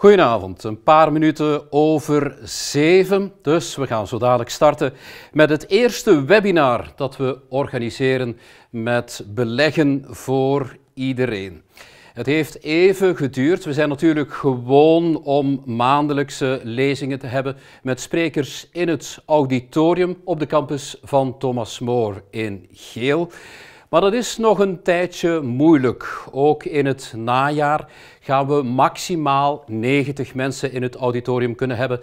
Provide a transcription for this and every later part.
Goedenavond, een paar minuten over zeven. Dus we gaan zo dadelijk starten met het eerste webinar dat we organiseren met beleggen voor iedereen. Het heeft even geduurd. We zijn natuurlijk gewoon om maandelijkse lezingen te hebben met sprekers in het auditorium op de campus van Thomas More in Geel. Maar dat is nog een tijdje moeilijk. Ook in het najaar gaan we maximaal 90 mensen in het auditorium kunnen hebben.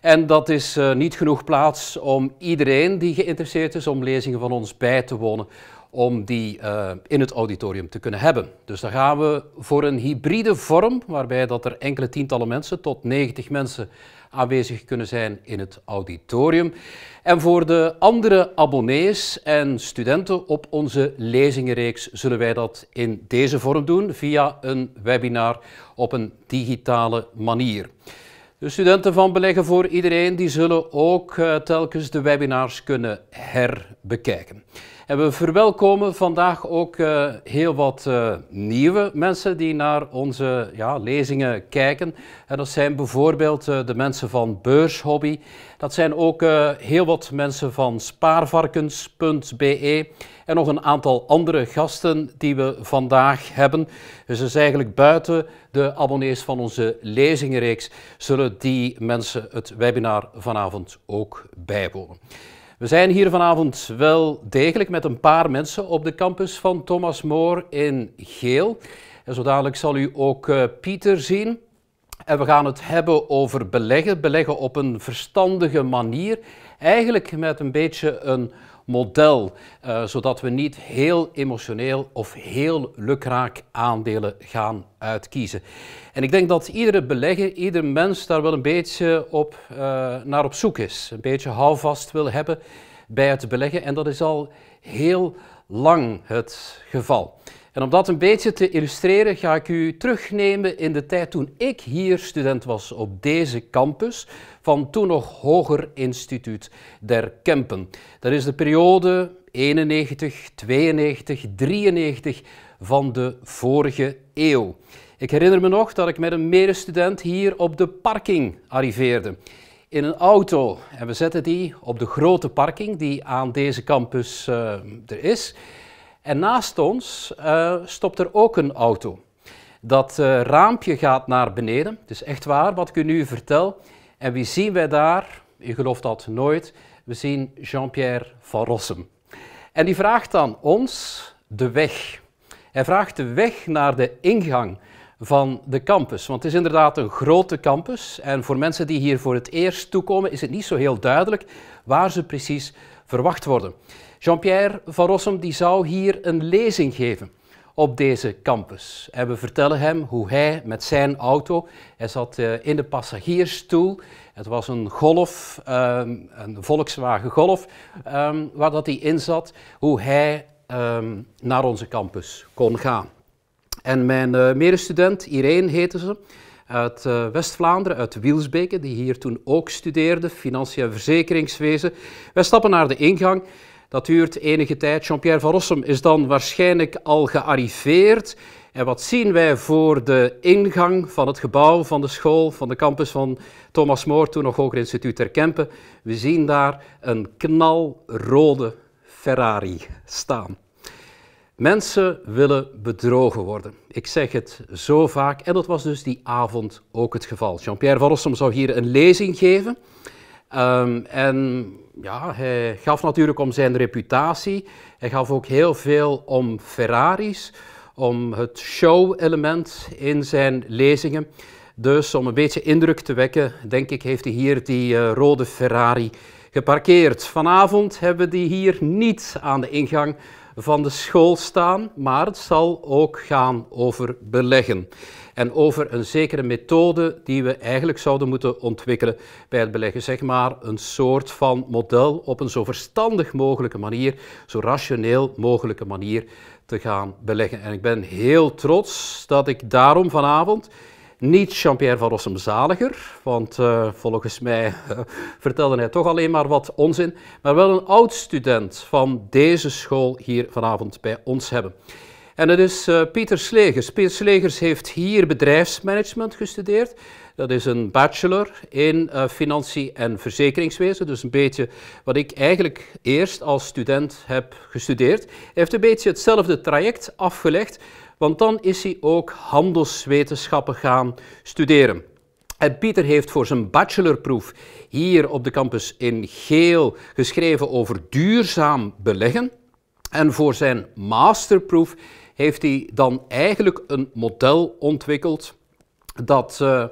En dat is eh, niet genoeg plaats om iedereen die geïnteresseerd is om lezingen van ons bij te wonen, om die eh, in het auditorium te kunnen hebben. Dus dan gaan we voor een hybride vorm, waarbij dat er enkele tientallen mensen tot 90 mensen aanwezig kunnen zijn in het auditorium. En voor de andere abonnees en studenten op onze lezingenreeks zullen wij dat in deze vorm doen via een webinar op een digitale manier. De studenten van Beleggen voor Iedereen die zullen ook eh, telkens de webinars kunnen herbekijken we verwelkomen vandaag ook eh, heel wat eh, nieuwe mensen die naar onze ja, lezingen kijken. En dat zijn bijvoorbeeld eh, de mensen van Beurshobby. Dat zijn ook heel wat mensen van spaarvarkens.be. En nog een aantal andere gasten die we vandaag hebben. Dus dat eigenlijk buiten de abonnees van onze lezingenreeks zullen die mensen het webinar vanavond ook bijwonen. We zijn hier vanavond wel degelijk met een paar mensen op de campus van Thomas Moor in Geel. En zo dadelijk zal u ook eh, Pieter zien. En we gaan het hebben over beleggen, beleggen op een verstandige manier. Eigenlijk met een beetje een model, eh, zodat we niet heel emotioneel of heel lukraak aandelen gaan uitkiezen. En ik denk dat iedere belegger, ieder mens daar wel een beetje op, eh, naar op zoek is. Een beetje houvast wil hebben bij het beleggen en dat is al heel lang het geval. En om dat een beetje te illustreren ga ik u terugnemen in de tijd toen ik hier student was op deze campus van toen nog Hoger Instituut der Kempen. Dat is de periode 91, 92, 93 van de vorige eeuw. Ik herinner me nog dat ik met een medestudent hier op de parking arriveerde. In een auto. En we zetten die op de grote parking die aan deze campus eh, er is. En naast ons eh, stopt er ook een auto. Dat eh, raampje gaat naar beneden. Het is echt waar wat ik u nu vertel. En wie zien wij daar? U gelooft dat nooit. We zien Jean-Pierre van Rossem. En die vraagt aan ons de weg. Hij vraagt de weg naar de ingang van de campus. Want het is inderdaad een grote campus. En voor mensen die hier voor het eerst toekomen, is het niet zo heel duidelijk waar ze precies verwacht worden. Jean-Pierre van Rossum die zou hier een lezing geven op deze campus. En we vertellen hem hoe hij met zijn auto, hij zat eh, in de passagiersstoel, het was een Golf, ehm, een Volkswagen Golf, ehm, waar dat hij in zat, hoe hij ehm, naar onze campus kon gaan. En mijn eh, medestudent, Irene heette ze, uit eh, West-Vlaanderen, uit Wielsbeke, die hier toen ook studeerde, financiën en verzekeringswezen. Wij stappen naar de ingang dat duurt enige tijd. Jean-Pierre van Rossum is dan waarschijnlijk al gearriveerd. En wat zien wij voor de ingang van het gebouw van de school, van de campus van Thomas More, toen nog Hoger Instituut ter Kempen? We zien daar een knalrode Ferrari staan. Mensen willen bedrogen worden. Ik zeg het zo vaak en dat was dus die avond ook het geval. Jean-Pierre van Rossum zou hier een lezing geven ehm, en ja, hij gaf natuurlijk om zijn reputatie. Hij gaf ook heel veel om Ferraris, om het show-element in zijn lezingen. Dus om een beetje indruk te wekken, denk ik, heeft hij hier die eh, rode Ferrari geparkeerd. Vanavond hebben we die hier niet aan de ingang van de school staan, maar het zal ook gaan over beleggen en over een zekere methode die we eigenlijk zouden moeten ontwikkelen bij het beleggen. Zeg maar een soort van model op een zo verstandig mogelijke manier, zo rationeel mogelijke manier te gaan beleggen. En ik ben heel trots dat ik daarom vanavond niet Jean-Pierre van Rossum-Zaliger, want eh, volgens mij vertelde hij toch alleen maar wat onzin, maar wel een oud-student van deze school hier vanavond bij ons hebben. En dat is eh, Pieter Slegers. Pieter Slegers heeft hier bedrijfsmanagement gestudeerd. Dat is een bachelor in uh, financiën en verzekeringswezen. Dus een beetje wat ik eigenlijk eerst als student heb gestudeerd. Hij heeft een beetje hetzelfde traject afgelegd, want dan is hij ook handelswetenschappen gaan studeren. En Pieter heeft voor zijn bachelorproef hier op de campus in Geel geschreven over duurzaam beleggen. En voor zijn masterproef heeft hij dan eigenlijk een model ontwikkeld dat eh,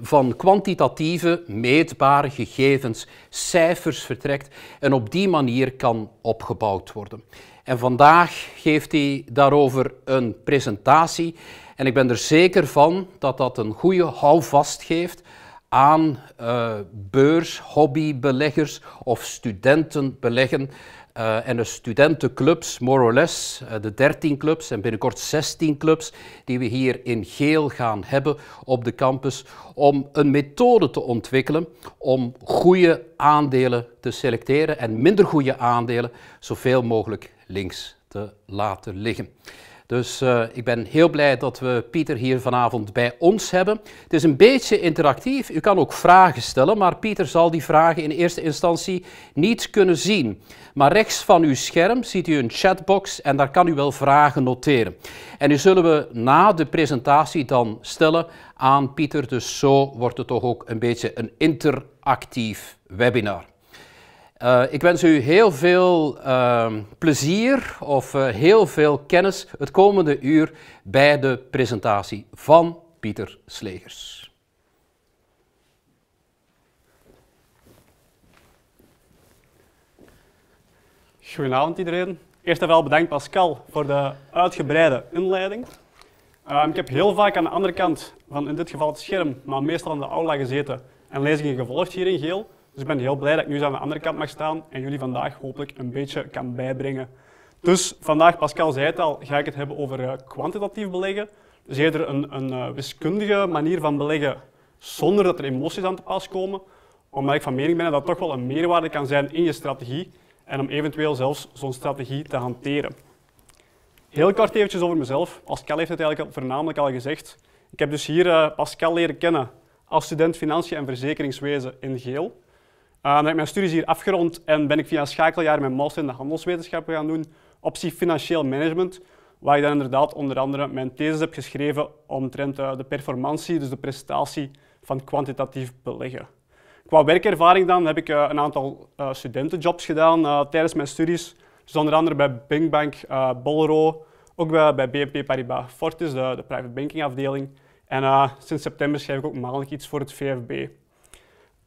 van kwantitatieve, meetbare gegevens, cijfers vertrekt en op die manier kan opgebouwd worden. En vandaag geeft hij daarover een presentatie en ik ben er zeker van dat dat een goede houvast geeft aan eh, beurs, hobbybeleggers of beleggen. Eh, en de studentenclubs, more or less, eh, de 13 clubs en binnenkort 16 clubs die we hier in Geel gaan hebben op de campus, om een methode te ontwikkelen om goede aandelen te selecteren en minder goede aandelen zoveel mogelijk links te laten liggen. Dus eh, ik ben heel blij dat we Pieter hier vanavond bij ons hebben. Het is een beetje interactief. U kan ook vragen stellen, maar Pieter zal die vragen in eerste instantie niet kunnen zien. Maar rechts van uw scherm ziet u een chatbox en daar kan u wel vragen noteren. En die zullen we na de presentatie dan stellen aan Pieter. Dus zo wordt het toch ook een beetje een interactief webinar. Eh, ik wens u heel veel ehm, plezier of eh, heel veel kennis het komende uur bij de presentatie van Pieter Slegers. Goedenavond iedereen. Eerst en vooral bedankt Pascal voor de uitgebreide inleiding. Ehm, ik heb heel vaak aan de andere kant van in dit geval het scherm, maar meestal aan de aula gezeten en lezingen gevolgd hier in Geel. Dus ik ben heel blij dat ik nu eens aan de andere kant mag staan en jullie vandaag hopelijk een beetje kan bijbrengen. Dus vandaag, Pascal zei het al, ga ik het hebben over eh, kwantitatief beleggen. Dus eerder een, een eh, wiskundige manier van beleggen zonder dat er emoties aan te pas komen. Omdat ik van mening ben dat dat toch wel een meerwaarde kan zijn in je strategie en om eventueel zelfs zo'n strategie te hanteren. Heel kort eventjes over mezelf. Pascal heeft het eigenlijk voornamelijk al gezegd. Ik heb dus hier eh, Pascal leren kennen als student financiën en verzekeringswezen in Geel. Eh, ik heb mijn studies hier afgerond en ben ik via een schakeljaar mijn master in de handelswetenschappen gaan doen, optie financieel management, waar ik dan inderdaad onder andere mijn thesis heb geschreven omtrent eh, de performantie, dus de prestatie van kwantitatief beleggen. Qua werkervaring dan heb ik eh, een aantal studentenjobs gedaan tijdens mijn studies, dus onder andere bij Binkbank, Bolro, ook bij, bij BNP Paribas Fortis, de, de private banking afdeling. En sinds september schrijf ik ook maandelijk iets voor het VFB.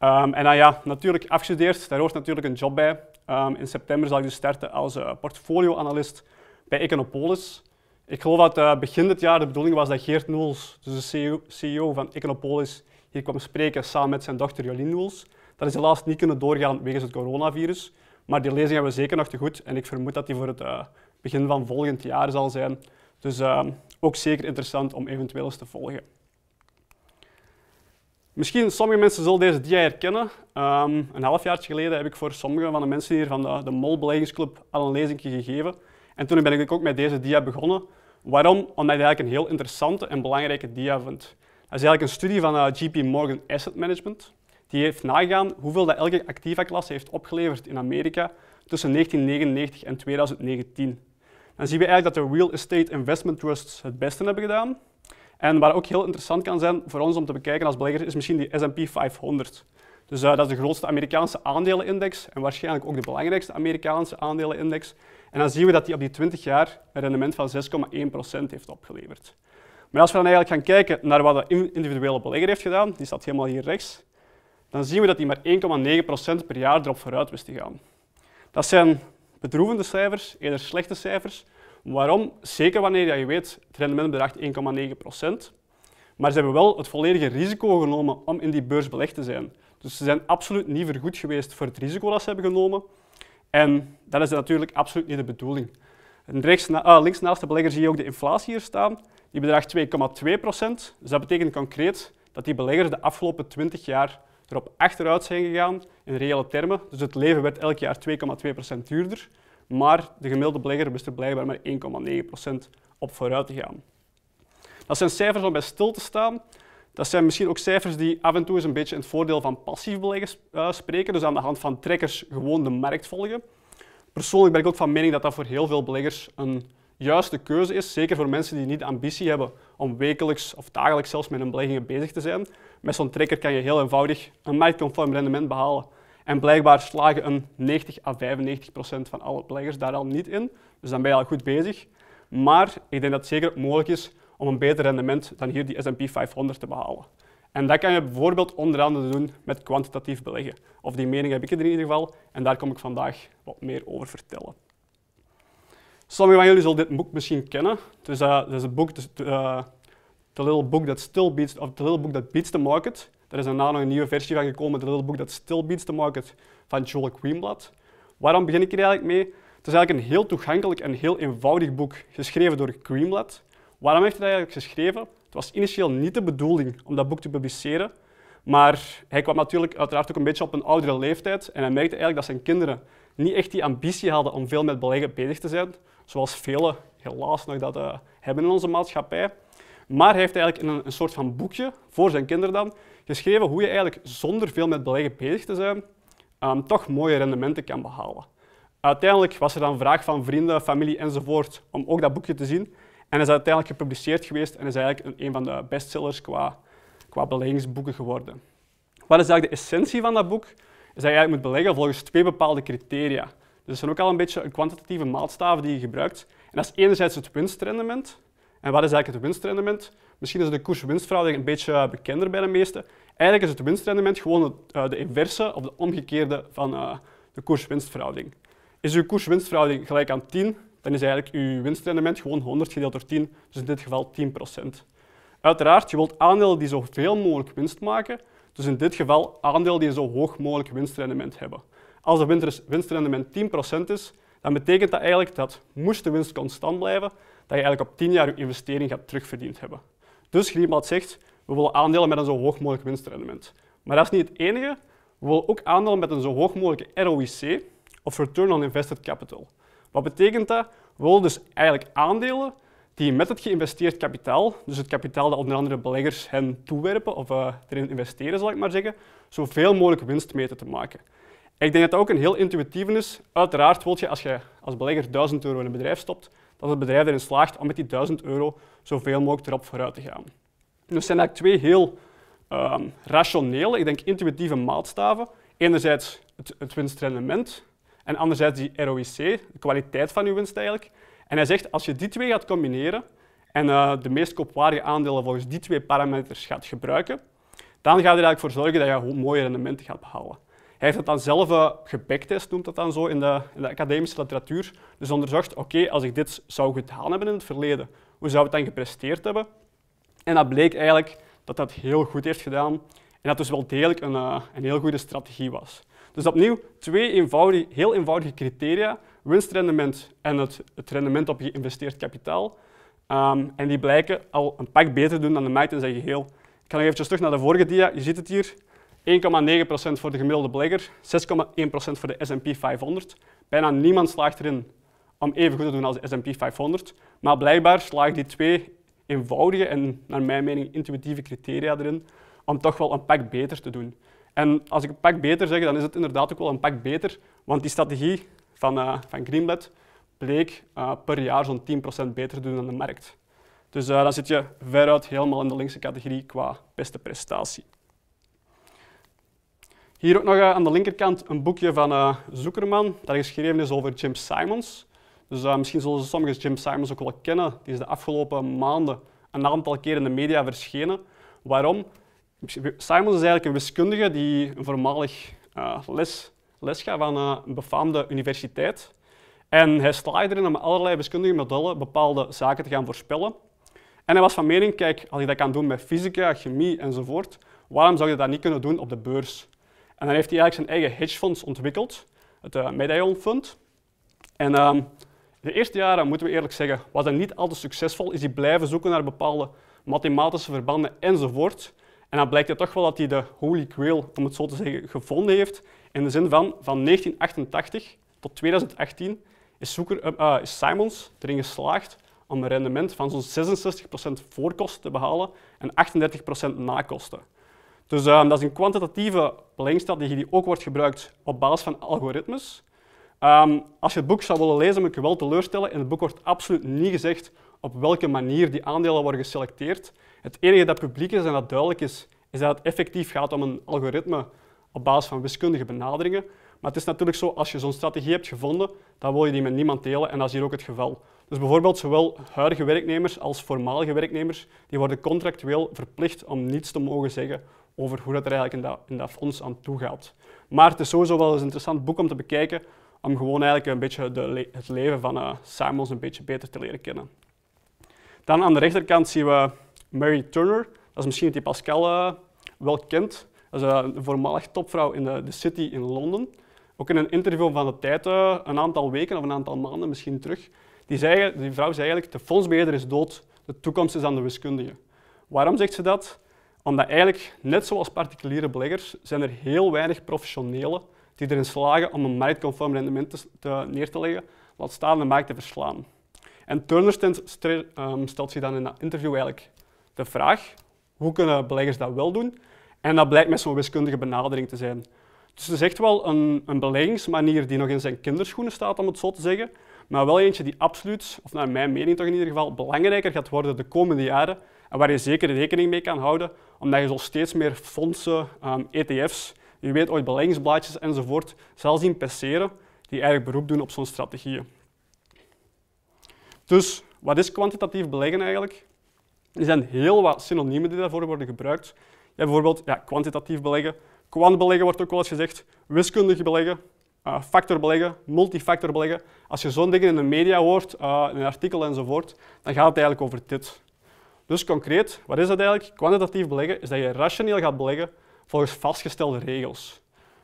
Ehm, en dan ja, natuurlijk afgestudeerd, daar hoort natuurlijk een job bij. Ehm, in september zal ik dus starten als uh, eh, portfolioanalist bij Econopolis. Ik geloof dat eh, begin dit jaar de bedoeling was dat Geert Noels, dus de CEO, e van Econopolis, hier kwam spreken samen met zijn dochter Jolien Noels. Dat is helaas niet kunnen doorgaan wegens het coronavirus. Maar die lezing hebben we zeker nog te goed en ik vermoed dat die voor het eh, begin van volgend jaar zal zijn. Dus ehm, ook zeker interessant om eventueel eens te volgen. Misschien sommige mensen zullen deze dia herkennen. Um, een halfjaartje geleden heb ik voor sommige van de mensen hier van de, de Mol Beleggingsclub al een lezing gegeven. En toen ben ik ook met deze dia begonnen. Waarom? Omdat ik het eigenlijk een heel interessante en belangrijke dia vond. Dat is eigenlijk een studie van uh, eh, JP Morgan Asset Management. Die heeft nagegaan hoeveel dat elke activa-klasse heeft opgeleverd in Amerika tussen 1999 en 2019. Dan zien we eigenlijk dat de real estate investment trusts het beste hebben gedaan. En waar ook heel interessant kan zijn voor ons om te bekijken als beleggers, is misschien die S&P 500. Dus eh, dat is de grootste Amerikaanse aandelenindex en waarschijnlijk ook de belangrijkste Amerikaanse aandelenindex. En dan zien we dat die op die 20 jaar een rendement van 6,1% heeft opgeleverd. Maar als we dan eigenlijk gaan kijken naar wat de individuele belegger heeft gedaan, die staat helemaal hier rechts, dan zien we dat die maar 1,9% per jaar erop vooruit wist te gaan. Dat zijn bedroevende cijfers, eerder slechte cijfers, Waarom? Zeker wanneer je weet, het rendement bedraagt 1,9%. Maar ze hebben wel het volledige risico genomen om in die beurs belegd te zijn. Dus ze zijn absoluut niet vergoed geweest voor het risico dat ze hebben genomen. En dat is natuurlijk absoluut niet de bedoeling. Ah, links naast de belegger zie je ook de inflatie hier staan. Die bedraagt 2,2 Dus dat betekent concreet dat die beleggers de afgelopen 20 jaar erop achteruit zijn gegaan in reële termen. Dus het leven werd elk jaar 2,2 duurder maar de gemiddelde belegger wist er blijkbaar maar 1,9% op vooruit te gaan. Dat zijn cijfers om bij stil te staan. Dat zijn misschien ook cijfers die af en toe eens een beetje in het voordeel van passief beleggers eh, spreken, dus aan de hand van trekkers gewoon de markt volgen. Persoonlijk ben ik ook van mening dat dat voor heel veel beleggers een juiste keuze is, zeker voor mensen die niet de ambitie hebben om wekelijks of dagelijks zelfs met hun beleggingen bezig te zijn. Met zo'n trekker kan je heel eenvoudig een marktconform rendement behalen en blijkbaar slagen een 90 à 95 procent van alle beleggers daar al niet in. Dus dan ben je al goed bezig. Maar ik denk dat het zeker mogelijk is om een beter rendement dan hier die S&P 500 te behalen. En dat kan je bijvoorbeeld onder andere doen met kwantitatief beleggen. Of die mening heb ik er in ieder geval en daar kom ik vandaag wat meer over vertellen. Sommigen van jullie zullen dit boek misschien kennen. Dus, dat eh, is een boek, dus, The Little Book That Still Beats, of The Little Book That Beats the Market. Er is daarna nog een nieuwe versie van gekomen het little dat Still Beats the Market van Joel Queenblad. Waarom begin ik hier eigenlijk mee? Het is eigenlijk een heel toegankelijk en heel eenvoudig boek, geschreven door Greenblatt. Waarom heeft hij dat eigenlijk geschreven? Het was initieel niet de bedoeling om dat boek te publiceren, maar hij kwam natuurlijk uiteraard ook een beetje op een oudere leeftijd en hij merkte eigenlijk dat zijn kinderen niet echt die ambitie hadden om veel met beleggen bezig te zijn, zoals velen helaas nog dat eh, hebben in onze maatschappij. Maar hij heeft eigenlijk in een, een soort van boekje, voor zijn kinderen dan, geschreven hoe je eigenlijk zonder veel met beleggen bezig te zijn, ehm, toch mooie rendementen kan behalen. Uiteindelijk was er dan vraag van vrienden, familie enzovoort om ook dat boekje te zien. En is uiteindelijk gepubliceerd geweest en is eigenlijk een, van de bestsellers qua, qua beleggingsboeken geworden. Wat is eigenlijk de essentie van dat boek? Is dat je eigenlijk moet beleggen volgens twee bepaalde criteria. Dus er zijn ook al een beetje kwantitatieve maatstaven die je gebruikt. En dat is enerzijds het winstrendement, en wat is eigenlijk het winstrendement? Misschien is de koers-winstverhouding een beetje eh, bekender bij de meesten. Eigenlijk is het winstrendement gewoon het, eh, de inverse of de omgekeerde van eh, de koers-winstverhouding. Is uw koers-winstverhouding gelijk aan 10, dan is eigenlijk uw winstrendement gewoon 100 gedeeld door 10, dus in dit geval 10%. Uiteraard, je wilt aandelen die zoveel mogelijk winst maken, dus in dit geval aandelen die zo hoog mogelijk winstrendement hebben. Als het winstrendement 10% is, dan betekent dat eigenlijk dat moest de winst constant blijven, dat je eigenlijk op 10 jaar je investering gaat terugverdiend hebben. Dus Griemald zegt, we willen aandelen met een zo hoog mogelijk winstrendement. Maar dat is niet het enige. We willen ook aandelen met een zo hoog mogelijke ROIC, of Return on Invested Capital. Wat betekent dat? We willen dus eigenlijk aandelen die met het geïnvesteerd kapitaal, dus het kapitaal dat onder andere beleggers hen toewerpen of eh, erin investeren, zal ik maar zeggen, zoveel mogelijk winst meten te maken. Ik denk dat dat ook een heel intuïtieve is. Uiteraard wil je, als je als belegger 1000 euro in een bedrijf stopt, dat het bedrijf erin slaagt om met die 1000 euro zoveel mogelijk erop vooruit te gaan. Dus zijn eigenlijk twee heel ehm, rationele, ik denk intuïtieve maatstaven. Enerzijds het, winstrendement en anderzijds die ROIC, de kwaliteit van je winst eigenlijk. En hij zegt, als je die twee gaat combineren en eh, de meest koopwaardige aandelen volgens die twee parameters gaat gebruiken, dan gaat je er eigenlijk voor zorgen dat je mooie rendementen gaat behalen heeft het dan zelf uh, eh, gebacktest, noemt dat dan zo in de, in de academische literatuur. Dus onderzocht, oké, als ik dit zou gedaan hebben in het verleden, hoe zou het dan gepresteerd hebben? En dat bleek eigenlijk dat dat heel goed heeft gedaan en dat dus wel degelijk een, uh, een heel goede strategie was. Dus opnieuw twee heel eenvoudige criteria, winstrendement en het, het rendement op geïnvesteerd kapitaal. Ehm, en die blijken al een pak beter doen dan de markt in zijn geheel. Ik ga nog eventjes terug naar de vorige dia, je ziet het hier. 1,9% voor de gemiddelde belegger, 6,1% voor de S&P 500. Bijna niemand slaagt erin om even goed te doen als de S&P 500. Maar blijkbaar slagen die twee eenvoudige en naar mijn mening intuïtieve criteria erin om toch wel een pak beter te doen. En als ik een pak beter zeg, dan is het inderdaad ook wel een pak beter, want die strategie van, uh, van Greenblatt bleek eh, per jaar zo'n 10% beter te doen dan de markt. Dus eh, dan zit je veruit helemaal in de linkse categorie qua beste prestatie. Hier ook nog eh, aan de linkerkant een boekje van eh, Zoekerman, dat geschreven is over Jim Simons. Dus eh, misschien zullen sommige Jim Simons ook wel kennen. Die is de afgelopen maanden een aantal keer in de media verschenen. Waarom? Simons is eigenlijk een wiskundige die een voormalig les, les gaat van een befaamde universiteit. En hij slaat erin om allerlei wiskundige modellen bepaalde zaken te gaan voorspellen. En hij was van mening, kijk, als je dat kan doen met fysica, chemie enzovoort, waarom zou je dat niet kunnen doen op de beurs? En dan heeft hij eigenlijk zijn eigen hedgefonds ontwikkeld, het uh, Fund. En ehm, de eerste jaren, moeten we eerlijk zeggen, was hij niet altijd succesvol. Is hij blijven zoeken naar bepaalde mathematische verbanden enzovoort. En dan blijkt het toch wel dat hij de holy grail, om het zo te zeggen, gevonden heeft. In de zin van, van 1988 tot 2018 is, zoeker, eh, eh, is Simons erin geslaagd om een rendement van zo'n 66% voorkosten te behalen en 38% nakosten. Dus dat is een kwantitatieve belangstelling die ook wordt gebruikt op basis van algoritmes. Ehm, als je het boek zou willen lezen, moet ik je wel teleurstellen. In het boek wordt absoluut niet gezegd op welke manier die aandelen worden geselecteerd. Het enige dat publiek is en dat duidelijk is, is dat het effectief gaat om een algoritme op basis van wiskundige benaderingen. Maar het is natuurlijk zo, als je zo'n strategie hebt gevonden, dan wil je die met niemand delen en dat is hier ook het geval. Dus bijvoorbeeld zowel huidige werknemers als voormalige werknemers, die worden contractueel verplicht om niets te mogen zeggen over hoe dat er eigenlijk in dat, in dat fonds aan toe gaat. Maar het is sowieso wel eens een interessant boek om te bekijken, om gewoon eigenlijk een beetje de, het leven van uh, eh, Simons een beetje beter te leren kennen. Dan aan de rechterkant zien we Mary Turner. Dat is misschien die Pascal eh, wel kent. Dat is eh, een voormalig topvrouw in de, de City in Londen. Ook in een interview van de tijd, een aantal weken of een aantal maanden misschien terug, die, zei, die vrouw zei eigenlijk, de fondsbeheerder is dood, de toekomst is aan de wiskundige. Waarom zegt ze dat? Omdat eigenlijk, net zoals particuliere beleggers, zijn er heel weinig professionelen die erin slagen om een marktconform rendement te, neer te leggen, laat staan de markt te verslaan. En Turner ehm, stelt zich dan in dat interview eigenlijk de vraag, hoe kunnen beleggers dat wel doen? En dat blijkt met zo'n wiskundige benadering te zijn. Dus het is echt wel een, een beleggingsmanier die nog in zijn kinderschoenen staat, om het zo te zeggen, maar wel eentje die absoluut, of naar mijn mening toch in ieder geval, belangrijker gaat worden de komende jaren en waar je zeker rekening mee kan houden omdat je zo steeds meer fondsen, ETF's, ehm, e je weet ooit beleggingsblaadjes enzovoort, zelfs zien passeren die eigenlijk beroep doen op zo'n strategieën. Dus wat is kwantitatief beleggen eigenlijk? Er zijn heel wat synoniemen die daarvoor worden gebruikt. Je hebt bijvoorbeeld ja, kwantitatief beleggen, kwant beleggen wordt ook wel eens gezegd, wiskundig beleggen, eh, factor beleggen, multifactor beleggen. Als je zo'n dingen in de media hoort, eh, in een artikel enzovoort, dan gaat het eigenlijk over dit. Dus concreet, wat is dat eigenlijk? Kwantitatief beleggen is dat je rationeel gaat beleggen volgens vastgestelde regels.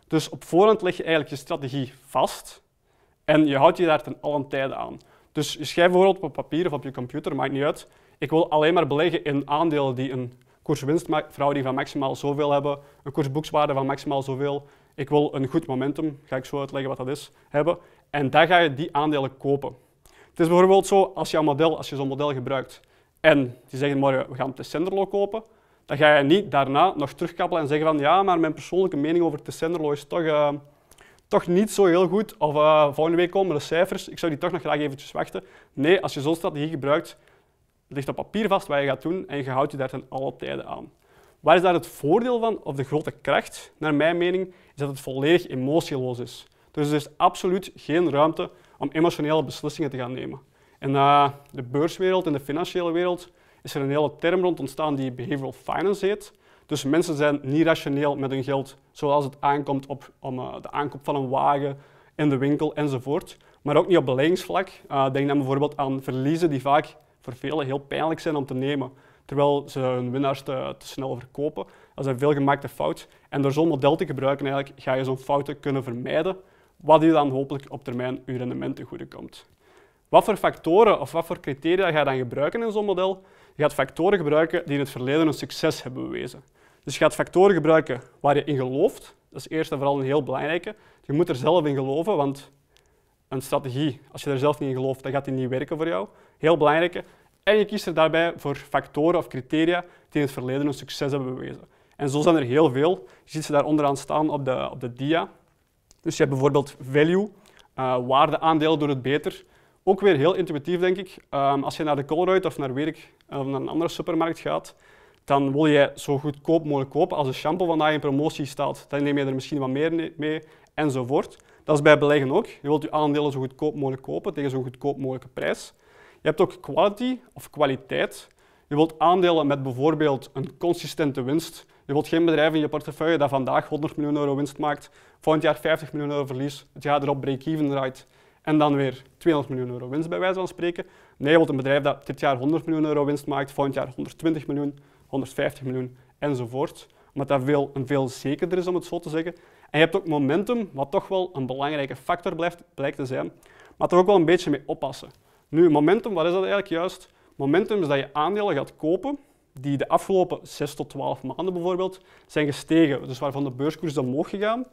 Dus op voorhand leg je eigenlijk je strategie vast en je houdt je daar ten allen tijde aan. Dus je schrijft bijvoorbeeld op papier of op je computer, maakt niet uit. Ik wil alleen maar beleggen in aandelen die een koerswinstverhouding van maximaal zoveel hebben, een koersboekswaarde van maximaal zoveel. Ik wil een goed momentum, ga ik zo uitleggen wat dat is, hebben. En dan ga je die aandelen kopen. Het is bijvoorbeeld zo, als je, een model, als je zo'n model gebruikt, en die zeggen morgen we gaan te Senderlo kopen, dan ga je niet daarna nog terugkappelen en zeggen van ja, maar mijn persoonlijke mening over te Senderlo is toch, eh, toch niet zo heel goed. Of eh, volgende week komen de cijfers, ik zou die toch nog graag eventjes wachten. Nee, als je zo'n strategie gebruikt, ligt op papier vast wat je gaat doen en je houdt je daar ten alle tijden aan. Waar is daar het voordeel van, of de grote kracht, naar mijn mening, is dat het volledig emotieloos is. Dus er is absoluut geen ruimte om emotionele beslissingen te gaan nemen. In eh, de beurswereld, in de financiële wereld, is er een hele term rond ontstaan die behavioral finance heet. Dus mensen zijn niet rationeel met hun geld, zoals het aankomt op om, eh, de aankoop van een wagen in de winkel enzovoort. Maar ook niet op beleggingsvlak. Eh, denk dan bijvoorbeeld aan verliezen die vaak voor velen heel pijnlijk zijn om te nemen, terwijl ze hun winnaars te, snel verkopen. Dat is een veelgemaakte fout. En door zo'n model te gebruiken eigenlijk, ga je zo'n fouten kunnen vermijden, wat je dan hopelijk op termijn je rendement ten goede komt. Wat voor factoren of wat voor criteria ga je dan gebruiken in zo'n model? Je gaat factoren gebruiken die in het verleden een succes hebben bewezen. Dus je gaat factoren gebruiken waar je in gelooft. Dat is eerst en vooral een heel belangrijke. Je moet er zelf in geloven, want een strategie, als je er zelf niet in gelooft, dan gaat die niet werken voor jou. Heel belangrijke. En je kiest er daarbij voor factoren of criteria die in het verleden een succes hebben bewezen. En zo zijn er heel veel. Je ziet ze daar onderaan staan op de, op de dia. Dus je hebt bijvoorbeeld value, eh, waarde aandelen door het beter. Ook weer heel intuïtief, denk ik. Ehm, als je naar de Colruyt of naar, Werk, eh, of naar een andere supermarkt gaat, dan wil je zo goedkoop mogelijk kopen. Als een shampoo vandaag in promotie staat, dan neem je er misschien wat meer mee enzovoort. Dat is bij beleggen ook. Je wilt je aandelen zo goedkoop mogelijk kopen tegen zo goedkoop mogelijke prijs. Je hebt ook quality of kwaliteit. Je wilt aandelen met bijvoorbeeld een consistente winst. Je wilt geen bedrijf in je portefeuille dat vandaag 100 miljoen euro winst maakt, volgend jaar 50 miljoen euro verlies, het jaar erop break-even draait en dan weer 200 miljoen euro winst bij wijze van spreken. Nee, je wilt een bedrijf dat dit jaar 100 miljoen euro winst maakt, volgend jaar 120 miljoen, 150 miljoen enzovoort. Omdat dat veel, een veel zekerder is om het zo te zeggen. En je hebt ook momentum, wat toch wel een belangrijke factor blijft, blijkt te zijn, maar toch ook wel een beetje mee oppassen. Nu, momentum, wat is dat eigenlijk juist? Momentum is dat je aandelen gaat kopen die de afgelopen 6 tot 12 maanden bijvoorbeeld zijn gestegen, dus waarvan de beurskoers is omhoog gegaan.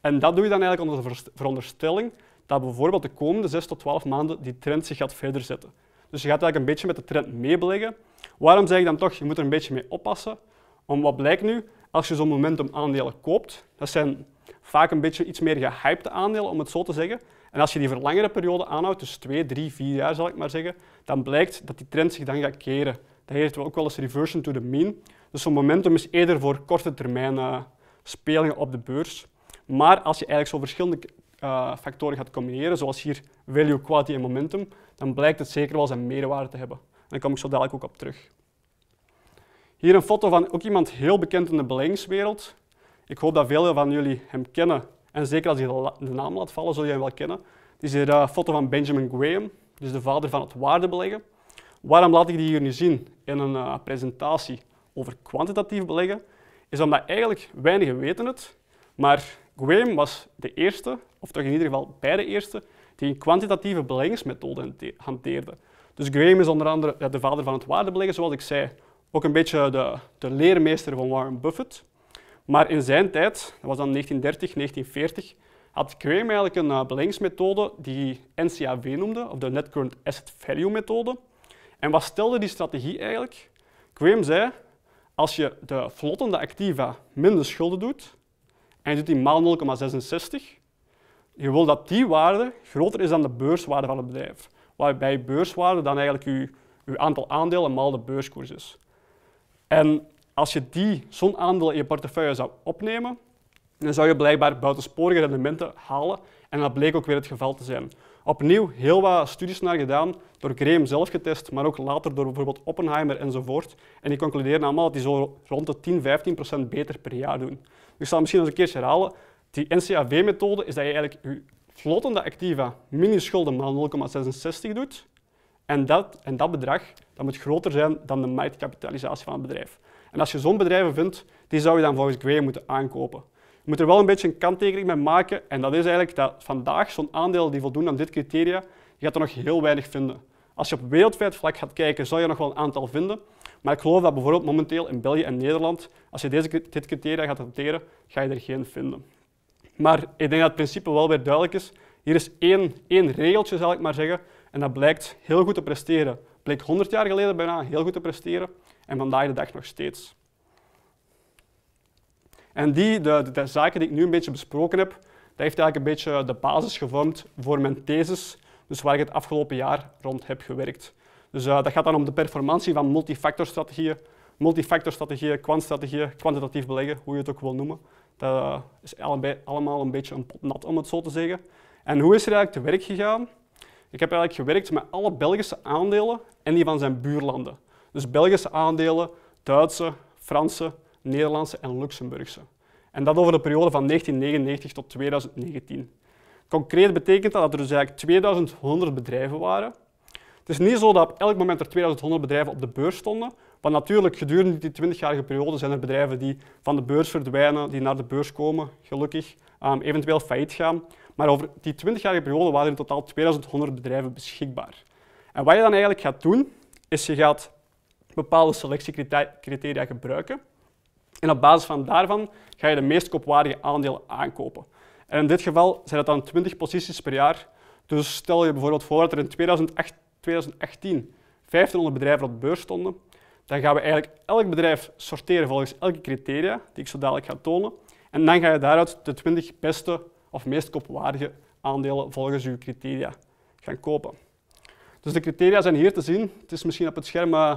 En dat doe je dan eigenlijk onder de veronderstelling dat bijvoorbeeld de komende 6 tot 12 maanden die trend zich gaat verder zetten. Dus je gaat eigenlijk een beetje met de trend meebeleggen. Waarom zeg ik dan toch, je moet er een beetje mee oppassen? Om wat blijkt nu? Als je zo'n momentum aandelen koopt, dat zijn vaak een beetje iets meer gehypte aandelen, om het zo te zeggen. En als je die voor langere periode aanhoudt, dus 2, 3, 4 jaar zal ik maar zeggen, dan blijkt dat die trend zich dan gaat keren. Dat heet ook wel eens reversion to the mean. Dus zo'n momentum is eerder voor korte termijn uh, spelingen op de beurs. Maar als je eigenlijk zo verschillende eh, factoren gaat combineren, zoals hier value, quality en momentum, dan blijkt het zeker wel zijn meerwaarde te hebben. En daar kom ik zo dadelijk ook op terug. Hier een foto van ook iemand heel bekend in de beleggingswereld. Ik hoop dat velen van jullie hem kennen. En zeker als je de naam laat vallen, zul je hem wel kennen. Dit is hier een eh, foto van Benjamin Graham, dus de vader van het waardebeleggen. Waarom laat ik die hier nu zien in een eh, presentatie over kwantitatief beleggen? Is omdat eigenlijk weinigen weten het, maar Graham was de eerste, of toch in ieder geval bij de eerste, die een kwantitatieve beleggingsmethode hanteerde. Dus Graham is onder andere de vader van het waardebeleggen, zoals ik zei. Ook een beetje de, de leermeester van Warren Buffett. Maar in zijn tijd, dat was dan 1930, 1940, had Graham eigenlijk een eh, beleggingsmethode die NCAV noemde, of de Net Current Asset Value methode. En wat stelde die strategie eigenlijk? Graham zei, als je de vlottende activa minder schulden doet, en je doet die maal 0,66, je wil dat die waarde groter is dan de beurswaarde van het bedrijf. Waarbij beurswaarde dan eigenlijk je, aantal aandelen maal de beurskoers is. En als je die, zo'n aandeel in je portefeuille zou opnemen, dan zou je blijkbaar buitensporige rendementen halen. En dat bleek ook weer het geval te zijn. Opnieuw heel wat studies naar gedaan, door Graham zelf getest, maar ook later door bijvoorbeeld Oppenheimer enzovoort. En die concluderen allemaal dat die zo rond de 10, 15 procent beter per jaar doen. Ik zal misschien eens een keertje herhalen. Die NCAV-methode is dat je eigenlijk je vlottende activa minus schulden maal 0,66 doet. En dat, en dat bedrag dat moet groter zijn dan de marktkapitalisatie van het bedrijf. En als je zo'n bedrijven vindt, die zou je dan volgens Gwee moeten aankopen. Je moet er wel een beetje een kanttekening mee maken. En dat is eigenlijk dat vandaag zo'n aandeel die voldoen aan dit criteria, je gaat er nog heel weinig vinden. Als je op wereldwijd vlak gaat kijken, zou je nog wel een aantal vinden. Maar ik geloof dat bijvoorbeeld momenteel in België en Nederland, als je deze, dit criteria gaat hanteren, ga je er geen vinden. Maar ik denk dat het principe wel weer duidelijk is. Hier is één, één regeltje, zal ik maar zeggen, en dat blijkt heel goed te presteren. Bleek 100 jaar geleden bijna heel goed te presteren en vandaag de dag nog steeds. En die, de, de, de zaken die ik nu een beetje besproken heb, dat heeft eigenlijk een beetje de basis gevormd voor mijn thesis, dus waar ik het afgelopen jaar rond heb gewerkt. Dus eh, dat gaat dan om de performantie van Multifactor-strategieën, kwantstrategieën, kwantitatief beleggen, hoe je het ook wil noemen. Dat eh, is allemaal een beetje een pot nat, om het zo te zeggen. En hoe is er eigenlijk te werk gegaan? Ik heb eigenlijk gewerkt met alle Belgische aandelen en die van zijn buurlanden. Dus Belgische aandelen, Duitse, Franse, Nederlandse en Luxemburgse. En dat over de periode van 1999 tot 2019. Concreet betekent dat dat er dus eigenlijk 2100 bedrijven waren het is niet zo dat op elk moment er 2100 bedrijven op de beurs stonden. Want natuurlijk, gedurende die 20-jarige periode zijn er bedrijven die van de beurs verdwijnen, die naar de beurs komen, gelukkig, ehm, eventueel failliet gaan. Maar over die 20-jarige periode waren er in totaal 2100 bedrijven beschikbaar. En wat je dan eigenlijk gaat doen, is je gaat bepaalde selectiecriteria gebruiken. En op basis van daarvan ga je de meest koopwaardige aandelen aankopen. En in dit geval zijn dat dan 20 posities per jaar. Dus stel je bijvoorbeeld voor dat er in 2008, 2018 1500 bedrijven op de beurs stonden, dan gaan we eigenlijk elk bedrijf sorteren volgens elke criteria die ik zo dadelijk ga tonen. En dan ga je daaruit de 20 beste of meest koopwaardige aandelen volgens je criteria gaan kopen. Dus de criteria zijn hier te zien. Het is misschien op het scherm eh,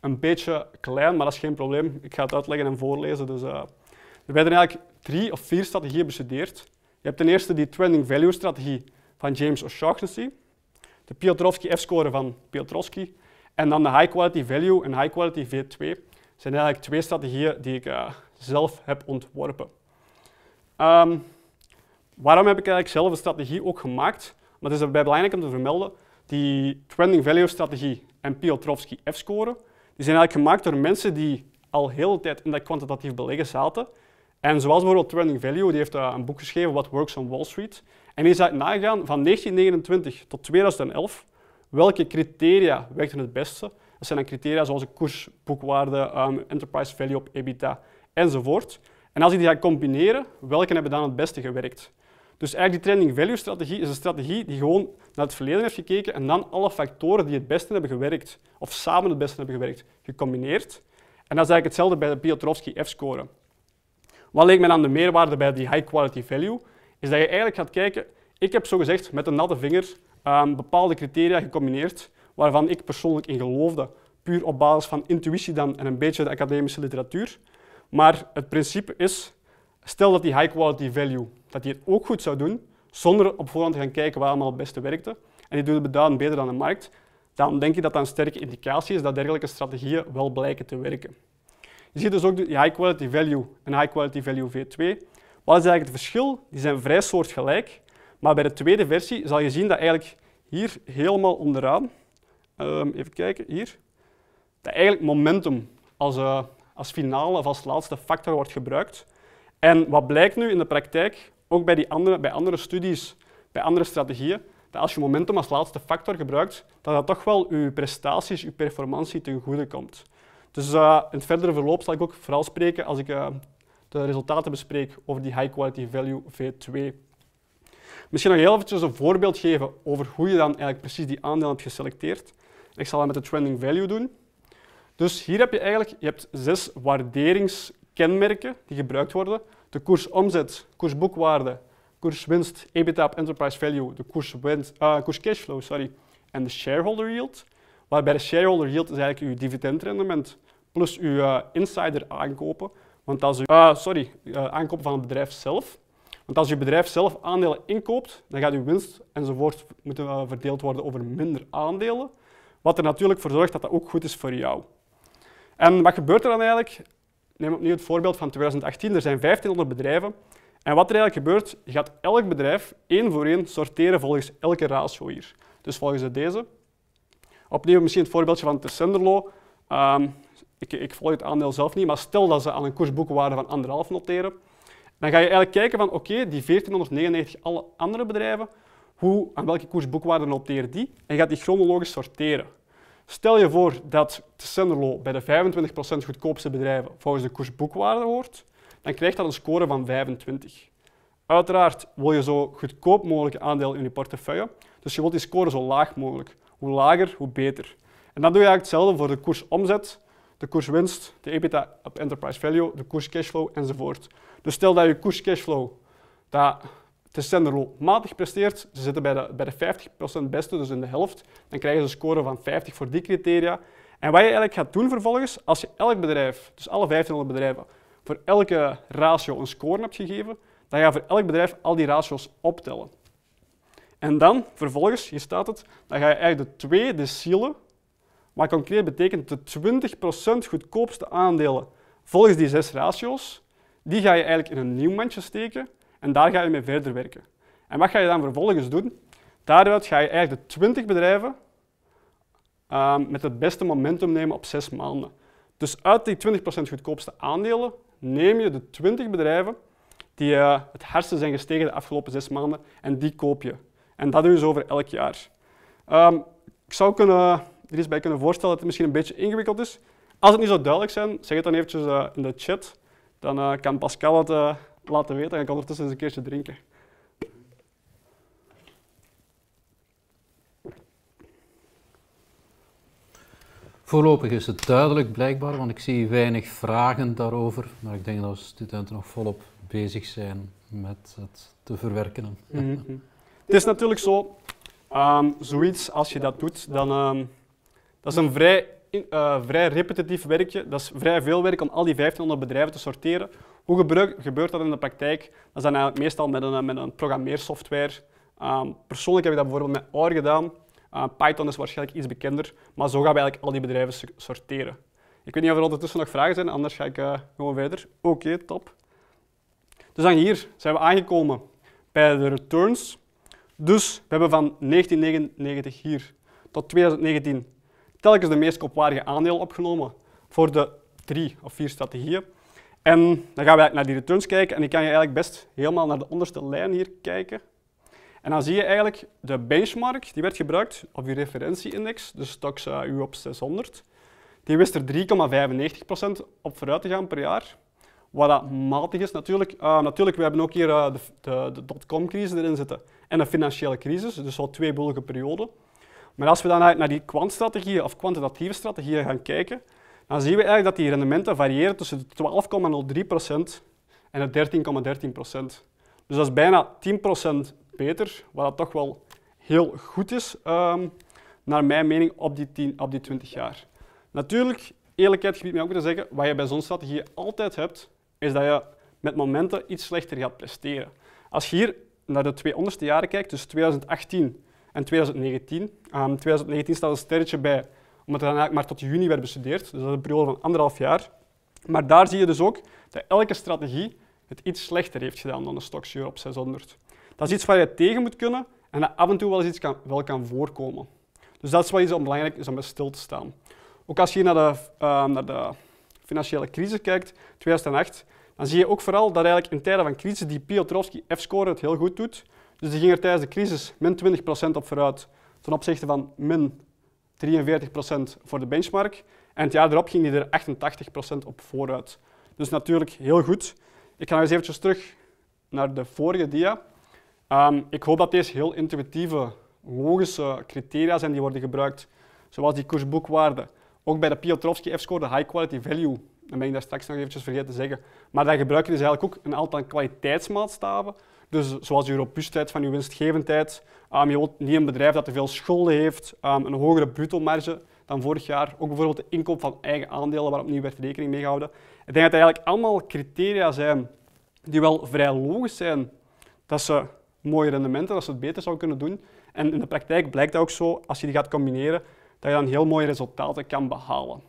een beetje klein, maar dat is geen probleem. Ik ga het uitleggen en voorlezen. Dus, eh, er werden eigenlijk drie of vier strategieën bestudeerd. Je hebt ten eerste die trending value strategie van James O'Shaughnessy de Piotrowski F-score van Piotrowski en dan de high quality value en high quality V2 zijn eigenlijk twee strategieën die ik eh, zelf heb ontworpen. Ehm, waarom heb ik eigenlijk zelf een strategie ook gemaakt? Maar het is erbij belangrijk om te vermelden, die trending value strategie en Piotrowski F-score, die zijn eigenlijk gemaakt door mensen die al heel de tijd in dat kwantitatief beleggen zaten. En zoals bijvoorbeeld Trending Value, die heeft eh, een boek geschreven, What Works on Wall Street. En je zou nagaan van 1929 tot 2011, welke criteria werkten het beste? Dat zijn dan criteria zoals de koers, boekwaarde, ehm, enterprise value op EBITDA enzovoort. En als je die gaat combineren, welke hebben dan het beste gewerkt? Dus eigenlijk die trending value strategie is een strategie die gewoon naar het verleden heeft gekeken en dan alle factoren die het beste hebben gewerkt, of samen het beste hebben gewerkt, gecombineerd. En dat is eigenlijk hetzelfde bij de Piotrowski F-score. Wat leek mij dan de meerwaarde bij die high quality value? is dat je eigenlijk gaat kijken, ik heb zogezegd met een natte vinger ehm, bepaalde criteria gecombineerd waarvan ik persoonlijk in geloofde, puur op basis van intuïtie dan en een beetje de academische literatuur. Maar het principe is, stel dat die high quality value, dat die het ook goed zou doen, zonder op voorhand te gaan kijken waar allemaal het beste werkte, en die doet het beduidend beter dan de markt, dan denk ik dat dat een sterke indicatie is dat dergelijke strategieën wel blijken te werken. Je ziet dus ook die high quality value en high quality value V2 wat is eigenlijk het verschil? Die zijn vrij soortgelijk, maar bij de tweede versie zal je zien dat eigenlijk hier helemaal onderaan, ehm, even kijken, hier, dat eigenlijk momentum als, eh, als finale of als laatste factor wordt gebruikt. En wat blijkt nu in de praktijk, ook bij, die andere, bij andere studies, bij andere strategieën, dat als je momentum als laatste factor gebruikt, dat dat toch wel je prestaties, je performantie ten goede komt. Dus eh, in het verdere verloop zal ik ook vooral spreken als ik eh, de eh, resultaten bespreek over die High Quality Value V2. Misschien nog heel eventjes een voorbeeld geven over hoe je dan eigenlijk precies die aandelen hebt geselecteerd. Ik zal dat met de trending value doen. Dus hier heb je eigenlijk je hebt zes waarderingskenmerken die gebruikt worden. De koersomzet, koersboekwaarde, koerswinst, EBITDA enterprise value, de koerswinst, uh, koerscashflow sorry, en de shareholder yield. Waarbij de shareholder yield is eigenlijk je dividendrendement plus je eh, insider aankopen. Want als ah, sorry, uh, eh, aankopen van het bedrijf zelf. Want als je bedrijf zelf aandelen inkoopt, dan gaat je winst enzovoort moeten eh, verdeeld worden over minder aandelen. Wat er natuurlijk voor zorgt dat dat ook goed is voor jou. En wat gebeurt er dan eigenlijk? Neem opnieuw het voorbeeld van 2018. Er zijn 1500 bedrijven. En wat er eigenlijk gebeurt, je gaat elk bedrijf één voor één sorteren volgens elke ratio hier. Dus volgens deze. Opnieuw misschien het voorbeeldje van Tessenderlo. Um, ehm, ik, ik volg het aandeel zelf niet, maar stel dat ze aan een koersboekwaarde van anderhalf noteren, dan ga je eigenlijk kijken van oké, die 1499 alle andere bedrijven, hoe, aan welke koersboekwaarde noteren die? En je gaat die chronologisch sorteren. Stel je voor dat Senderlo bij de 25% goedkoopste bedrijven volgens de koersboekwaarde hoort, dan krijgt dat een score van 25. Uiteraard wil je zo goedkoop mogelijk aandeel in je portefeuille, dus je wilt die score zo laag mogelijk. Hoe lager, hoe beter. En dan doe je eigenlijk hetzelfde voor de koersomzet de koerswinst, de EBITDA op enterprise value, de koerscashflow enzovoort. Dus stel dat je koerscashflow dat centrum matig presteert, ze zitten bij de, bij de 50% beste, dus in de helft, dan krijgen ze een score van 50 voor die criteria. En wat je eigenlijk gaat doen vervolgens, als je elk bedrijf, dus alle 1500 bedrijven, voor elke ratio een score hebt gegeven, dan ga je voor elk bedrijf al die ratios optellen. En dan, vervolgens, hier staat het, dan ga je eigenlijk de twee decielen maar concreet betekent de 20% goedkoopste aandelen volgens die zes ratio's, die ga je eigenlijk in een nieuw mandje steken en daar ga je mee verder werken. En wat ga je dan vervolgens doen? Daaruit ga je eigenlijk de 20 bedrijven ehm, met het beste momentum nemen op zes maanden. Dus uit die 20% goedkoopste aandelen neem je de 20 bedrijven die eh, het hardste zijn gestegen de afgelopen zes maanden en die koop je. En dat doe je zo over elk jaar. Ehm, ik zou kunnen er is bij kunnen voorstellen dat het misschien een beetje ingewikkeld is. Als het niet zo duidelijk zijn, zeg het dan eventjes eh, in de chat. Dan eh, kan Pascal het eh, laten weten en ik kan ondertussen eens een keertje drinken. Voorlopig is het duidelijk blijkbaar, want ik zie weinig vragen daarover. Maar ik denk dat studenten nog volop bezig zijn met het te verwerken. Mhm. het is natuurlijk zo, ehm, zoiets als je dat doet, dan... Ehm, dat is een vrij, eh, vrij repetitief werkje. Dat is vrij veel werk om al die 1500 bedrijven te sorteren. Hoe gebeurt dat in de praktijk? Dat is dan eigenlijk meestal met een, met een programmeersoftware. Ehm, persoonlijk heb ik dat bijvoorbeeld met OR gedaan. Eh, Python is waarschijnlijk iets bekender, maar zo gaan we eigenlijk al die bedrijven sorteren. Ik weet niet of er ondertussen nog vragen zijn, anders ga ik eh, gewoon verder. Oké, top. Dus dan hier zijn we aangekomen bij de returns. Dus we hebben van 1999 hier tot 2019 telkens de meest koopwaardige aandeel opgenomen voor de drie of vier strategieën. En dan gaan we eigenlijk naar die returns kijken en ik kan je eigenlijk best helemaal naar de onderste lijn hier kijken. En dan zie je eigenlijk de benchmark, die werd gebruikt op je referentieindex, de stocks uh, op 600. Die wist er 3,95% op vooruit te gaan per jaar. Wat dat matig is natuurlijk. Ah, natuurlijk, we hebben ook hier eh, de, de, dotcom-crisis erin zitten en de financiële crisis, dus al twee boelige perioden. Maar als we dan naar die kwantstrategieën of kwantitatieve strategieën gaan kijken, dan zien we eigenlijk dat die rendementen variëren tussen de 12,03% en de 13,13%. Dus dat is bijna 10% beter, wat toch wel heel goed is, ehm, naar mijn mening, op die, op die 20 jaar. Natuurlijk, eerlijkheid gebied mij ook te zeggen, wat je bij zo'n strategie altijd hebt, is dat je met momenten iets slechter gaat presteren. Als je hier naar de twee onderste jaren kijkt, dus 2018 en 2019. Um, 2019 staat een sterretje bij, omdat het dan maar tot juni werd bestudeerd. Dus dat is een periode van anderhalf jaar. Maar daar zie je dus ook dat elke strategie het iets slechter heeft gedaan dan de Stoxx op 600. Dat is iets waar je tegen moet kunnen en dat af en toe wel eens iets kan, wel kan voorkomen. Dus dat is wat iets belangrijk is om bij stil te staan. Ook als je naar de, ehm, naar de financiële crisis kijkt, 2008, dan zie je ook vooral dat eigenlijk in tijden van crisis die Piotrowski F-score het heel goed doet, dus die ging er tijdens de crisis min 20% op vooruit ten opzichte van min 43% voor de benchmark. En het jaar erop ging die er 88% op vooruit. Dus natuurlijk heel goed. Ik ga nog eens eventjes terug naar de vorige dia. Ehm, ik hoop dat deze heel intuïtieve, logische criteria zijn die worden gebruikt, zoals die koersboekwaarde. Ook bij de Piotrowski F-score, de high quality value, dan ben ik daar straks nog eventjes vergeten te zeggen. Maar daar gebruiken ze eigenlijk ook een aantal kwaliteitsmaatstaven, dus zoals de robuustheid van uw winstgevendheid. Ah, je wilt niet een bedrijf dat te veel schulden heeft, ah, een hogere bruto marge dan vorig jaar. Ook bijvoorbeeld de inkoop van eigen aandelen, waarop nieuw werd rekening mee gehouden. Ik denk dat het eigenlijk allemaal criteria zijn die wel vrij logisch zijn dat ze mooie rendementen, dat ze het beter zou kunnen doen. En in de praktijk blijkt dat ook zo, als je die gaat combineren, dat je dan heel mooie resultaten kan behalen.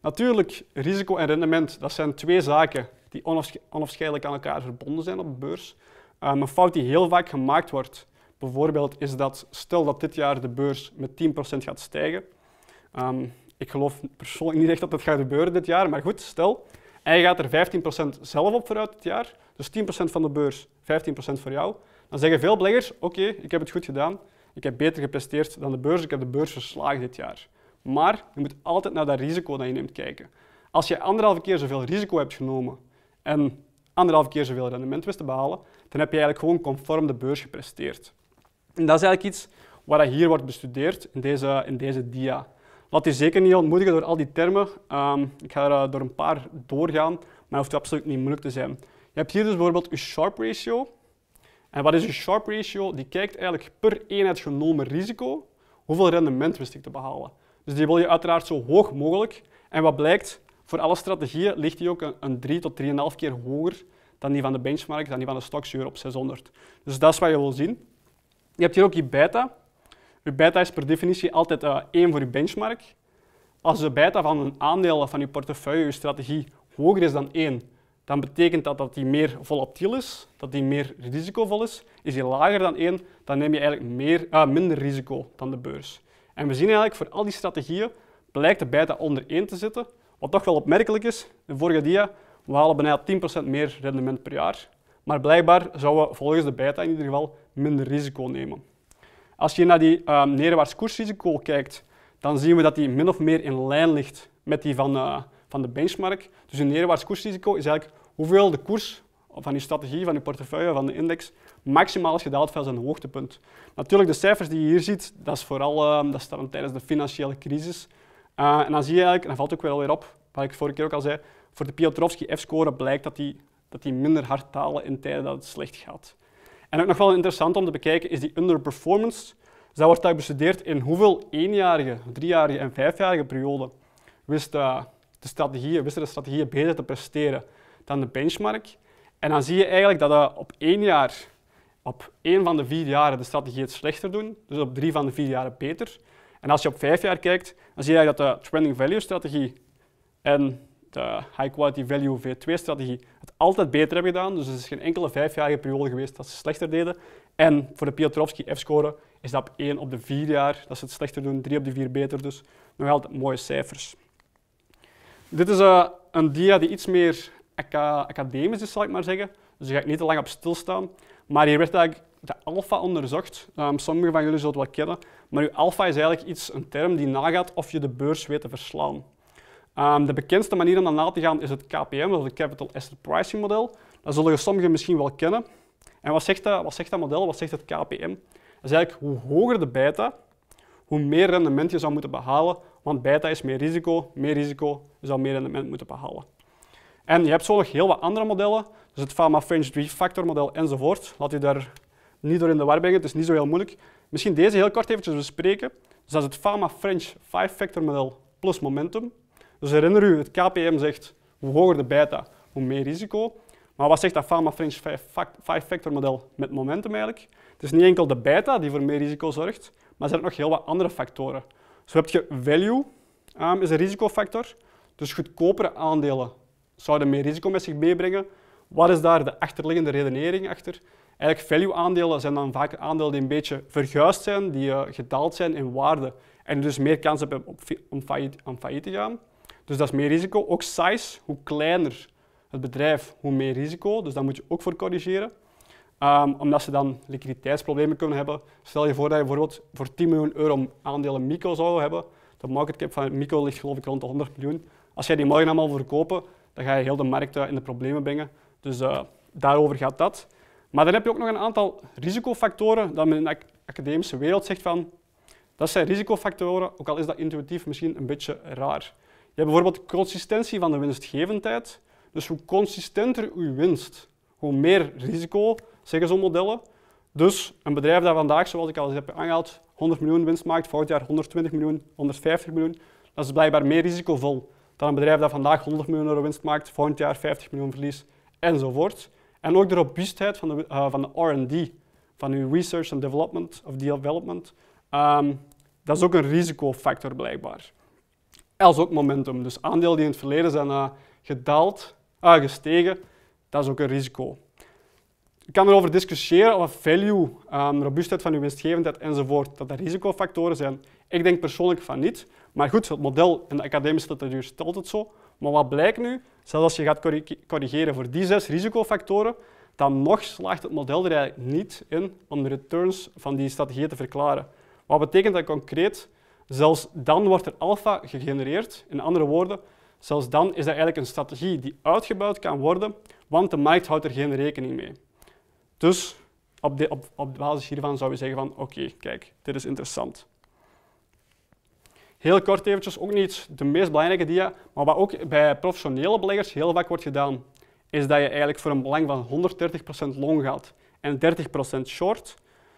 Natuurlijk, risico en rendement, dat zijn twee zaken die onafscheidelijk aan elkaar verbonden zijn op de beurs. Eh, een fout die heel vaak gemaakt wordt, bijvoorbeeld, is dat stel dat dit jaar de beurs met 10% gaat stijgen. Ehm, ik geloof persoonlijk niet echt dat dat gaat gebeuren dit jaar, maar goed, stel. En gaat er 15% zelf op vooruit dit jaar, dus 10% van de beurs, 15% voor jou. Dan zeggen veel beleggers, oké, ik heb het goed gedaan, ik heb beter gepresteerd dan de beurs, ik heb de beurs verslagen dit jaar. Maar je moet altijd naar dat risico dat je neemt kijken. Als je anderhalve keer zoveel risico hebt genomen, en anderhalf keer zoveel rendement wist te behalen, dan heb je eigenlijk gewoon conform de beurs gepresteerd. En dat is eigenlijk iets wat hier wordt bestudeerd in deze, in deze dia. Laat je zeker niet ontmoedigen door al die termen. Ehm, ik ga er eh, door een paar doorgaan, maar dat hoeft absoluut niet moeilijk te zijn. Je hebt hier dus bijvoorbeeld je sharpe ratio. En wat is je Sharp ratio? Die kijkt eigenlijk per eenheid genomen risico hoeveel rendement wist ik te behalen. Dus die wil je uiteraard zo hoog mogelijk. En wat blijkt? Voor alle strategieën ligt die ook een, 3 tot 3,5 keer hoger dan die van de benchmark, dan die van de Stoxure op 600. Dus dat is wat je wil zien. Je hebt hier ook je beta. Je beta is per definitie altijd uh, eh, 1 voor je benchmark. Als de beta van een aandeel van je portefeuille, je strategie, hoger is dan 1, dan betekent dat dat die meer volatiel is, dat die meer risicovol is. Is die lager dan 1, dan neem je eigenlijk meer, eh, minder risico dan de beurs. En we zien eigenlijk voor al die strategieën blijkt de beta onder 1 te zitten, wat toch wel opmerkelijk is, de vorige dia, we halen bijna 10% meer rendement per jaar. Maar blijkbaar zouden we volgens de beta in ieder geval minder risico nemen. Als je naar die uh, ehm, neerwaarts koersrisico kijkt, dan zien we dat die min of meer in lijn ligt met die van, eh, van de benchmark. Dus een neerwaarts koersrisico is eigenlijk hoeveel de koers van je strategie, van je portefeuille, van de index, maximaal is gedaald van zijn hoogtepunt. Natuurlijk, de cijfers die je hier ziet, dat is vooral uh, dat is tijdens de financiële crisis. Eh, en dan zie je eigenlijk, en dat valt ook wel weer op, wat ik vorige keer ook al zei, voor de Piotrowski-F-score blijkt dat die, dat die minder hard talen in tijden dat het slecht gaat. En ook nog wel interessant om te bekijken is die underperformance. Dus dat wordt daar bestudeerd in hoeveel eenjarige, driejarige en vijfjarige periode wisten eh, de strategieën, wisten de strategieën beter te presteren dan de benchmark. En dan zie je eigenlijk dat eh, op één jaar, op één van de vier jaren de strategieën het slechter doen, dus op drie van de vier jaren beter. En als je op vijf jaar kijkt, dan zie je dat de trending value strategie en de high quality value V2 strategie het altijd beter hebben gedaan. Dus er is geen enkele vijfjarige periode geweest dat ze slechter deden. En voor de Piotrowski F-score is dat op 1 op de vier jaar dat ze het slechter doen, drie op de vier beter. Dus nog altijd mooie cijfers. Dit is eh, een dia die iets meer academisch is, zal ik maar zeggen. Dus daar ga ik niet te lang op stilstaan. Maar hier werd eigenlijk de alfa onderzocht. Ehm, sommigen van jullie zullen het wel kennen. Maar uw alfa is eigenlijk iets, een term die nagaat of je de beurs weet te verslaan. Ehm, de bekendste manier om dat na te gaan is het KPM, dat is het Capital Asset Pricing model. Dat zullen sommigen misschien wel kennen. En wat zegt dat, wat zegt dat model, wat zegt het KPM? Dat is eigenlijk hoe hoger de beta, hoe meer rendement je zou moeten behalen. Want beta is meer risico, meer risico, je zou meer rendement moeten behalen. En je hebt zo nog heel wat andere modellen, dus het FAMA French 3-factor model enzovoort. Laat u daar niet door in de war brengen, het is niet zo heel moeilijk. Misschien deze heel kort eventjes bespreken. Dus dat is het FAMA French 5-factor model plus momentum. Dus herinner u, het KPM zegt hoe hoger de beta, hoe meer risico. Maar wat zegt dat FAMA French 5-factor model met momentum eigenlijk? Het is niet enkel de beta die voor meer risico zorgt, maar er zijn nog heel wat andere factoren. Zo heb je value, ehm, is een risicofactor. Dus goedkopere aandelen zouden meer risico met zich meebrengen. Wat is daar de achterliggende redenering achter? Eigenlijk value aandelen zijn dan vaak aandelen die een beetje verguisd zijn, die eh, gedaald zijn in waarde en dus meer kans hebben op, om failliet, te gaan. Dus dat is meer risico. Ook size, hoe kleiner het bedrijf, hoe meer risico. Dus daar moet je ook voor corrigeren. Ehm, omdat ze dan liquiditeitsproblemen kunnen hebben. Stel je voor dat je bijvoorbeeld voor 10 miljoen euro aandelen Mico zou hebben. De market cap van Mico ligt geloof ik rond de 100 miljoen. Als jij die morgen allemaal verkopen, dan ga je heel de markt eh, in de problemen brengen. Dus eh, daarover gaat dat. Maar dan heb je ook nog een aantal risicofactoren dat men in de academische wereld zegt van dat zijn risicofactoren, ook al is dat intuïtief misschien een beetje raar. Je hebt bijvoorbeeld consistentie van de winstgevendheid. Dus hoe consistenter uw winst, hoe meer risico, zeggen zo'n modellen. Dus een bedrijf dat vandaag, zoals ik al heb aangehaald, 100 miljoen winst maakt, volgend jaar 120 miljoen, 150 miljoen, dat is blijkbaar meer risicovol dan een bedrijf dat vandaag 100 miljoen euro winst maakt, volgend jaar 50 miljoen verlies enzovoort. En ook de robuustheid van de, eh, de RD, van uw research and development of development. Ehm, dat is ook een risicofactor blijkbaar. Als ook momentum. Dus aandelen die in het verleden zijn eh, gedaald, eh, gestegen, dat is ook een risico. Je kan erover discussiëren of value, um, robuustheid van uw winstgevendheid enzovoort, dat dat risicofactoren zijn. Ik denk persoonlijk van niet. Maar goed, het model in de academische literatuur stelt het zo. Maar wat blijkt nu? Zelfs als je gaat corrigeren voor die zes risicofactoren, dan nog slaagt het model er eigenlijk niet in om de returns van die strategieën te verklaren. Wat betekent dat concreet? Zelfs dan wordt er alfa gegenereerd. In andere woorden, zelfs dan is dat eigenlijk een strategie die uitgebouwd kan worden, want de markt houdt er geen rekening mee. Dus op, de, op, basis hiervan zou je zeggen van oké, kijk, dit is interessant. Heel kort eventjes, ook niet de meest belangrijke dia, maar wat ook bij professionele beleggers heel vaak wordt gedaan, is dat je eigenlijk voor een belang van 130% long gaat en 30% short.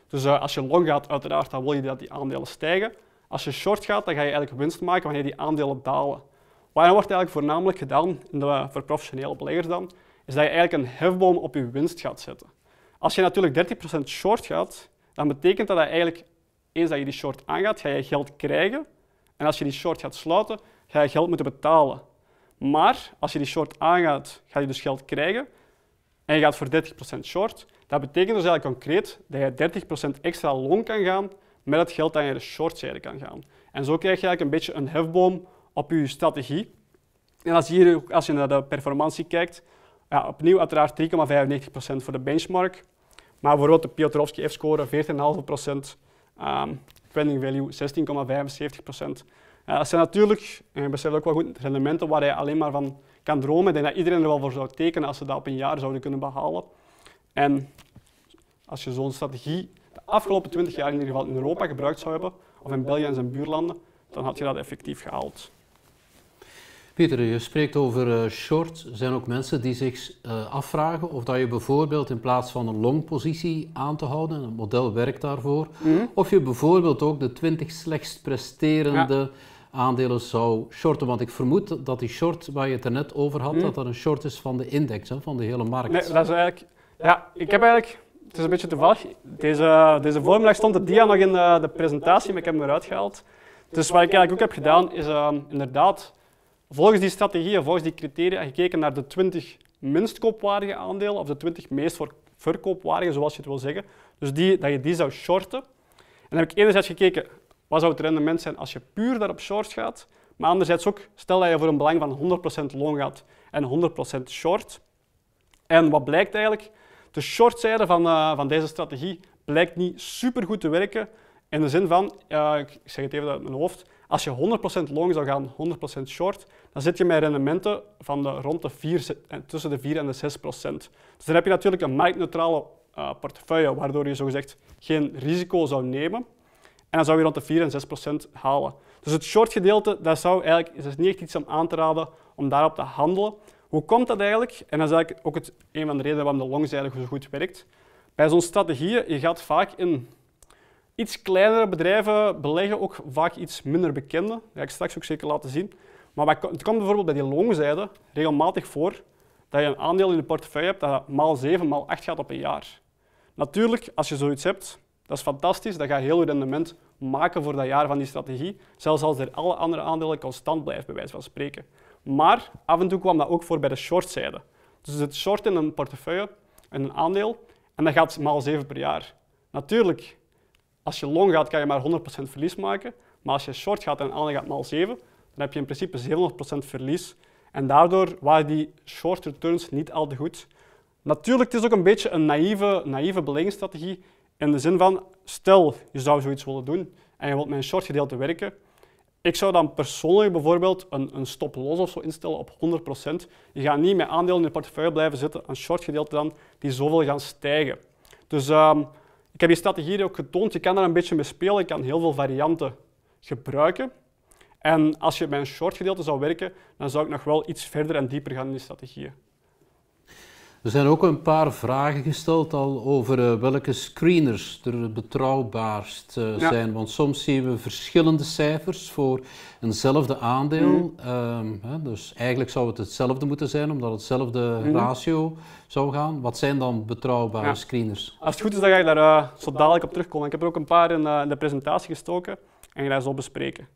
Dus eh, als je long gaat, uiteraard, dan wil je dat die aandelen stijgen. Als je short gaat, dan ga je eigenlijk winst maken wanneer die aandelen dalen. Wat wordt eigenlijk voornamelijk gedaan de, voor professionele beleggers dan, is dat je eigenlijk een hefboom op je winst gaat zetten. Als je natuurlijk 30% short gaat, dan betekent dat, dat eigenlijk, eens dat je die short aangaat, ga je geld krijgen en als je die short gaat sluiten, ga je geld moeten betalen. Maar als je die short aangaat, ga je dus geld krijgen. En je gaat voor 30% short. Dat betekent dus eigenlijk concreet dat je 30% extra long kan gaan met het geld dat je de shortzijde kan gaan. En zo krijg je eigenlijk een beetje een hefboom op je strategie. En als je, hier, als je naar de performantie kijkt, ja, opnieuw uiteraard 3,95% voor de benchmark. Maar bijvoorbeeld de Piotrowski F-score 14,5%. Um, spending value 16,75%. procent. dat zijn natuurlijk, en eh, je ook wel goed, rendementen waar je alleen maar van kan dromen. Ik denk dat iedereen er wel voor zou tekenen als ze dat op een jaar zouden kunnen behalen. En als je zo'n strategie de afgelopen 20 jaar in ieder geval in Europa gebruikt zou hebben, of in België en zijn buurlanden, dan had je dat effectief gehaald. Pieter, je spreekt over eh, short. Er zijn ook mensen die zich eh, afvragen of dat je bijvoorbeeld in plaats van een longpositie aan te houden, een het model werkt daarvoor, mhm. of je bijvoorbeeld ook de 20 slechtst presterende aandelen zou shorten. Want ik vermoed dat die short waar je het er net over had, mhm. dat dat een short is van de index, van de hele markt. Nee, dat is eigenlijk... Ja, ik heb eigenlijk... Het is een beetje toevallig. Deze, deze voormiddag stond de dia nog in de, de presentatie, maar ik heb hem eruit gehaald. Dus wat ik eigenlijk ook heb gedaan, is ehm, inderdaad Volgens die strategieën, volgens die criteria, gekeken naar de 20 minst koopwaardige aandelen of de 20 meest verkoopwaardige, zoals je het wil zeggen. Dus die, dat je die zou shorten. En dan heb ik enerzijds gekeken, wat zou het rendement zijn als je puur daarop short gaat? Maar anderzijds ook, stel dat je voor een belang van 100% long gaat en 100% short. En wat blijkt eigenlijk? De shortzijde van, eh, van deze strategie blijkt niet super goed te werken. In de zin van, ik zeg het even uit mijn hoofd, als je 100% long zou gaan, 100% short, dan zit je met rendementen van de, rond de 4, eh, tussen de 4 en de 6%. Dus dan heb je natuurlijk een marktneutrale uh, portefeuille, waardoor je zogezegd geen risico zou nemen. En dan zou je rond de 4 en 6 procent halen. Dus het short gedeelte, dat, zou eigenlijk, is dus niet echt iets om aan te raden om daarop te handelen. Hoe komt dat eigenlijk? En dat is eigenlijk ook het, een van de redenen waarom de longzijde zo goed werkt. Bij zo'n strategieën, je gaat vaak in Iets kleinere bedrijven beleggen ook vaak iets minder bekende. Dat ga ik straks ook zeker laten zien. Maar het komt bijvoorbeeld bij die longzijde regelmatig voor dat je een aandeel in je portefeuille hebt dat maal 7, maal 8 gaat op een jaar. Natuurlijk, als je zoiets hebt, dat is fantastisch. Dat gaat heel je rendement maken voor dat jaar van die strategie. Zelfs als er alle andere aandelen constant blijven, bij wijze van spreken. Maar af en toe kwam dat ook voor bij de shortzijde. Dus het short in een portefeuille, en een aandeel, en dat gaat maal 7 per jaar. Natuurlijk, als je long gaat, kan je maar 100% verlies maken. Maar als je short gaat en aandeel gaat maal 7, dan heb je in principe 700% verlies. En daardoor waren die short returns niet al te goed. Natuurlijk, het is ook een beetje een naïeve, naïeve beleggingsstrategie. In de zin van, stel je zou zoiets willen doen en je wilt met een short gedeelte werken. Ik zou dan persoonlijk bijvoorbeeld een, een stop los of zo instellen op 100%. Je gaat niet met aandelen in je portefeuille blijven zitten, een short gedeelte dan, die zoveel gaan stijgen. Dus ehm, ik heb die strategieën ook getoond. Je kan daar een beetje mee spelen. Je kan heel veel varianten gebruiken. En als je met een short gedeelte zou werken, dan zou ik nog wel iets verder en dieper gaan in die strategieën. Er zijn ook een paar vragen gesteld al over eh, welke screeners er betrouwbaarst eh, zijn. Want soms zien we verschillende cijfers voor eenzelfde aandeel. Mm. Ehm, hè, dus eigenlijk zou het hetzelfde moeten zijn, omdat hetzelfde mm. ratio zou gaan. Wat zijn dan betrouwbare ja. screeners? Als het goed is, dan ga ik daar eh, zo dadelijk op terugkomen. Ik heb er ook een paar in, in de presentatie gestoken en ga ze bespreken.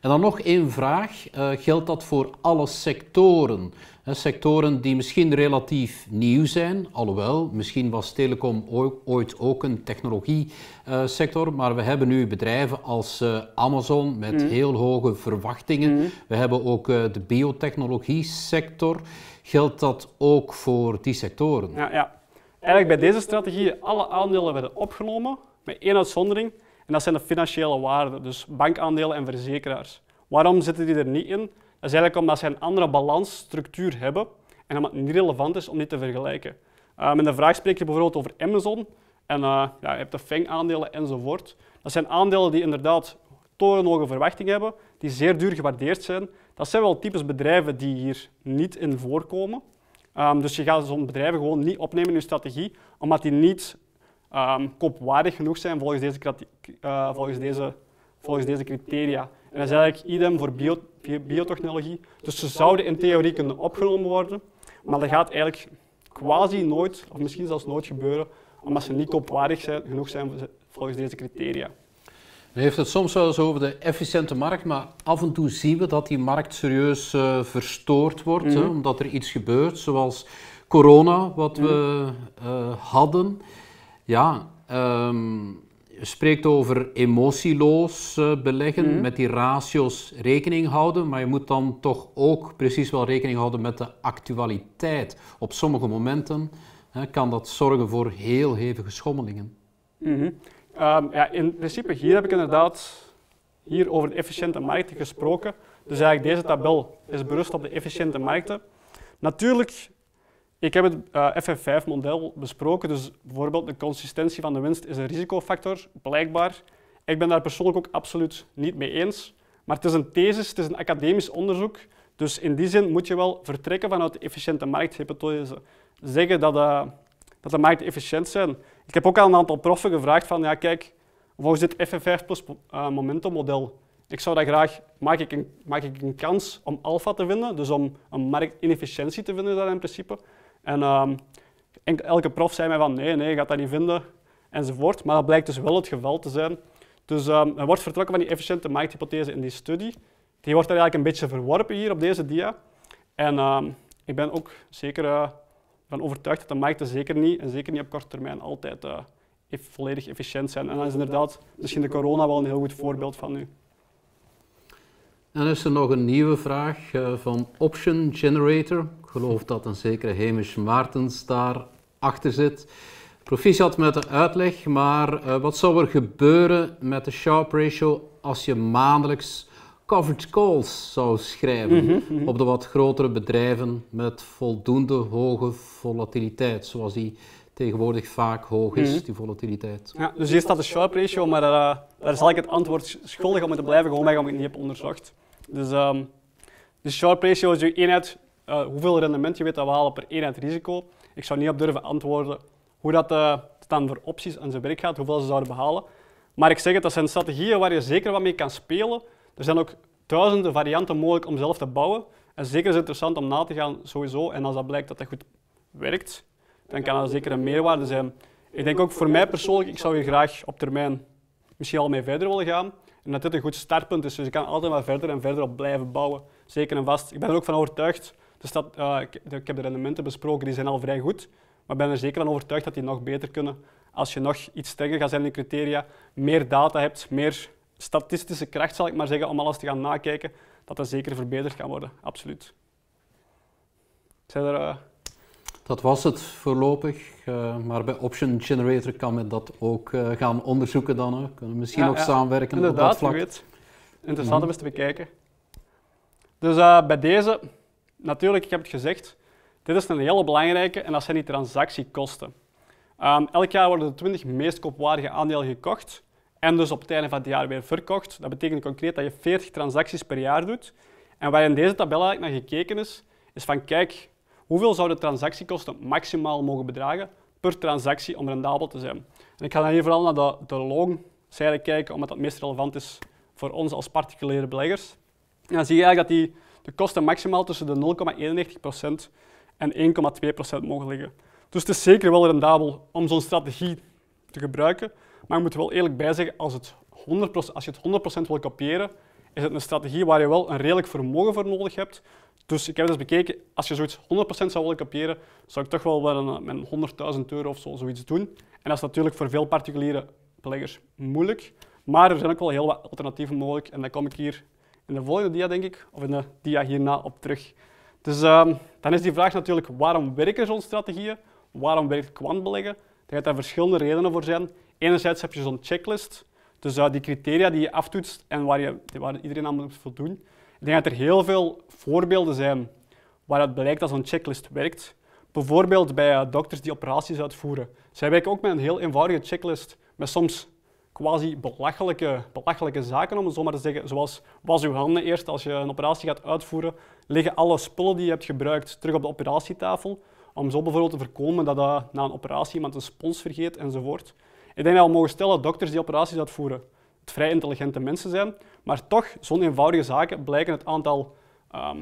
En dan nog één vraag. Eh, geldt dat voor alle sectoren? sectoren die misschien relatief nieuw zijn, alhoewel, misschien was telecom ooit ook een technologie-sector, eh, maar we hebben nu bedrijven als eh, Amazon met mm. heel hoge verwachtingen. Mm. We hebben ook de biotechnologie-sector. Geldt dat ook voor die sectoren? Ja, ja. Eigenlijk bij deze strategie, alle aandelen werden opgenomen, met één uitzondering. En dat zijn de financiële waarden, dus bankaandelen en verzekeraars. Waarom zitten die er niet in? Dat is eigenlijk omdat ze een andere balansstructuur hebben en omdat het niet relevant is om die te vergelijken. Um, ehm, in de vraag spreek je bijvoorbeeld over Amazon en eh, ja, je hebt de FANG-aandelen enzovoort. Dat zijn aandelen die inderdaad torenhoge verwachtingen hebben, die zeer duur gewaardeerd zijn. Dat zijn wel types bedrijven die hier niet in voorkomen. Ehm, dus je gaat zo'n bedrijven gewoon niet opnemen in je strategie, omdat die niet um, koopwaardig genoeg zijn volgens deze, eh, volgens deze, volgens deze criteria. En dat is eigenlijk idem voor bio biotechnologie. Dus ze zouden in theorie kunnen opgenomen worden, maar dat gaat eigenlijk quasi nooit, of misschien zelfs nooit gebeuren, omdat ze niet koopwaardig zijn, genoeg zijn volgens deze criteria. U heeft het soms wel eens over de efficiënte markt, maar af en toe zien we dat die markt serieus eh, verstoord wordt, hè, mhm. omdat er iets gebeurt, zoals corona, wat we mhm. eh, hadden. Ja, ehm, je spreekt over emotieloos eh, beleggen, mhm. met die ratios rekening houden, maar je moet dan toch ook precies wel rekening houden met de actualiteit. Op sommige momenten hè, kan dat zorgen voor heel hevige schommelingen. Mhm. Ehm, ja, in principe, hier heb ik inderdaad hier over de efficiënte markten gesproken. Dus eigenlijk deze tabel is berust op de efficiënte markten. Natuurlijk ik heb het eh, FF5-model besproken, dus bijvoorbeeld de consistentie van de winst is een risicofactor, blijkbaar. Ik ben daar persoonlijk ook absoluut niet mee eens. Maar het is een thesis, het is een academisch onderzoek. Dus in die zin moet je wel vertrekken vanuit de efficiënte markthypothese. Zeggen dat, eh, dat de markten efficiënt zijn. Ik heb ook al een aantal proffen gevraagd van, ja kijk, volgens dit FF5 plus uh, eh, momentum model, ik zou dat graag, maak ik, een, ik een kans om alfa te vinden, dus om een marktinefficiëntie te vinden daar in principe. En ehm, elke prof zei mij van nee, nee, je gaat dat niet vinden enzovoort. Maar dat blijkt dus wel het geval te zijn. Dus ehm, er wordt vertrokken van die efficiënte markthypothese in die studie. Die wordt eigenlijk een beetje verworpen hier op deze dia. En ehm, ik ben ook zeker eh, van overtuigd dat de markten zeker niet, en zeker niet op korte termijn, altijd eh, volledig efficiënt zijn. En dan is inderdaad misschien de corona wel een heel goed voorbeeld van nu. En is er nog een nieuwe vraag eh, van Option Generator geloof dat een zekere Hemisch Maartens daar achter zit. Proficiat met de uitleg, maar eh, wat zou er gebeuren met de Sharp Ratio als je maandelijks covered calls zou schrijven mhm, mhm. op de wat grotere bedrijven met voldoende hoge volatiliteit, zoals die tegenwoordig vaak hoog is, mhm. die volatiliteit. Ja, dus hier staat de Sharp Ratio, maar eh, daar zal ik het antwoord schuldig om te blijven, gewoon omdat ik het niet heb onderzocht. Dus ehm, de Sharp Ratio is je eenheid eh, hoeveel rendement je weet dat we halen per eenheid risico. Ik zou niet op durven antwoorden hoe dat uh, dan voor opties aan zijn werk gaat, hoeveel ze zouden behalen. Maar ik zeg het, dat zijn strategieën waar je zeker wat mee kan spelen. Er zijn ook duizenden varianten mogelijk om zelf te bouwen. En zeker is het interessant om na te gaan, sowieso. En als dat blijkt dat dat goed werkt, dan kan dat zeker een meerwaarde zijn. Ik denk ook voor mij persoonlijk, ik zou hier graag op termijn misschien al mee verder willen gaan. En dat dit een goed startpunt is, dus je kan altijd maar verder en verder op blijven bouwen. Zeker en vast. Ik ben er ook van overtuigd dus dat, ik, ik, heb de rendementen besproken, die zijn al vrij goed. Maar ik ben er zeker van overtuigd dat die nog beter kunnen als je nog iets strenger gaat zijn in de criteria, meer data hebt, meer statistische kracht, zal ik maar zeggen, om alles te gaan nakijken, dat dat zeker verbeterd kan worden. Absoluut. Zijn eh, Dat was het voorlopig, eh, maar bij Option Generator kan men dat ook eh, gaan onderzoeken dan. We kunnen misschien ja, ook samenwerken op dat vlak. Inderdaad, interessant mhm. om eens te bekijken. Dus bij deze natuurlijk, ik heb het gezegd, dit is een hele belangrijke en dat zijn die transactiekosten. Ehm, elk jaar worden de 20 meest koopwaardige aandelen gekocht en dus op het einde van het jaar weer verkocht. Dat betekent concreet dat je 40 transacties per jaar doet. En waar in deze tabel eigenlijk naar gekeken is, is van kijk, hoeveel zouden transactiekosten maximaal mogen bedragen per transactie om rendabel te zijn. En ik ga dan hier vooral naar de, de long kijken, omdat dat het meest relevant is voor ons als particuliere beleggers. dan zie je eigenlijk dat die de kosten maximaal tussen de 0,91% en 1,2% mogen liggen. Dus het is zeker wel rendabel om zo'n strategie te gebruiken, maar ik moet er wel eerlijk bij zeggen, als, het 100%, als je het 100% wil kopiëren, is het een strategie waar je wel een redelijk vermogen voor nodig hebt. Dus ik heb eens bekeken, als je zoiets 100% zou willen kopiëren, zou ik toch wel met 100.000 euro of zo zoiets doen. En dat is natuurlijk voor veel particuliere beleggers moeilijk. Maar er zijn ook wel heel wat alternatieven mogelijk en dan kom ik hier in de volgende dia, denk ik, of in de dia hierna op terug. Dus ehm, dan is die vraag natuurlijk, waarom werken zo'n strategieën? Waarom werkt kwantbeleggen? Je gaat daar verschillende redenen voor zijn. Enerzijds heb je zo'n checklist, dus eh, die criteria die je aftoetst en waar, je, waar iedereen aan moet voldoen. Ik denk dat er heel veel voorbeelden zijn waaruit blijkt dat zo'n checklist werkt. Bijvoorbeeld bij eh, dokters die operaties uitvoeren. Zij werken ook met een heel eenvoudige checklist met soms quasi belachelijke, belachelijke zaken, om het zo maar te zeggen. Zoals, was uw handen eerst als je een operatie gaat uitvoeren? Liggen alle spullen die je hebt gebruikt terug op de operatietafel? Om zo bijvoorbeeld te voorkomen dat uh, na een operatie iemand een spons vergeet enzovoort. Ik denk dat we mogen stellen dat dokters die operaties uitvoeren het vrij intelligente mensen zijn. Maar toch, zo'n eenvoudige zaken blijken het aantal ehm,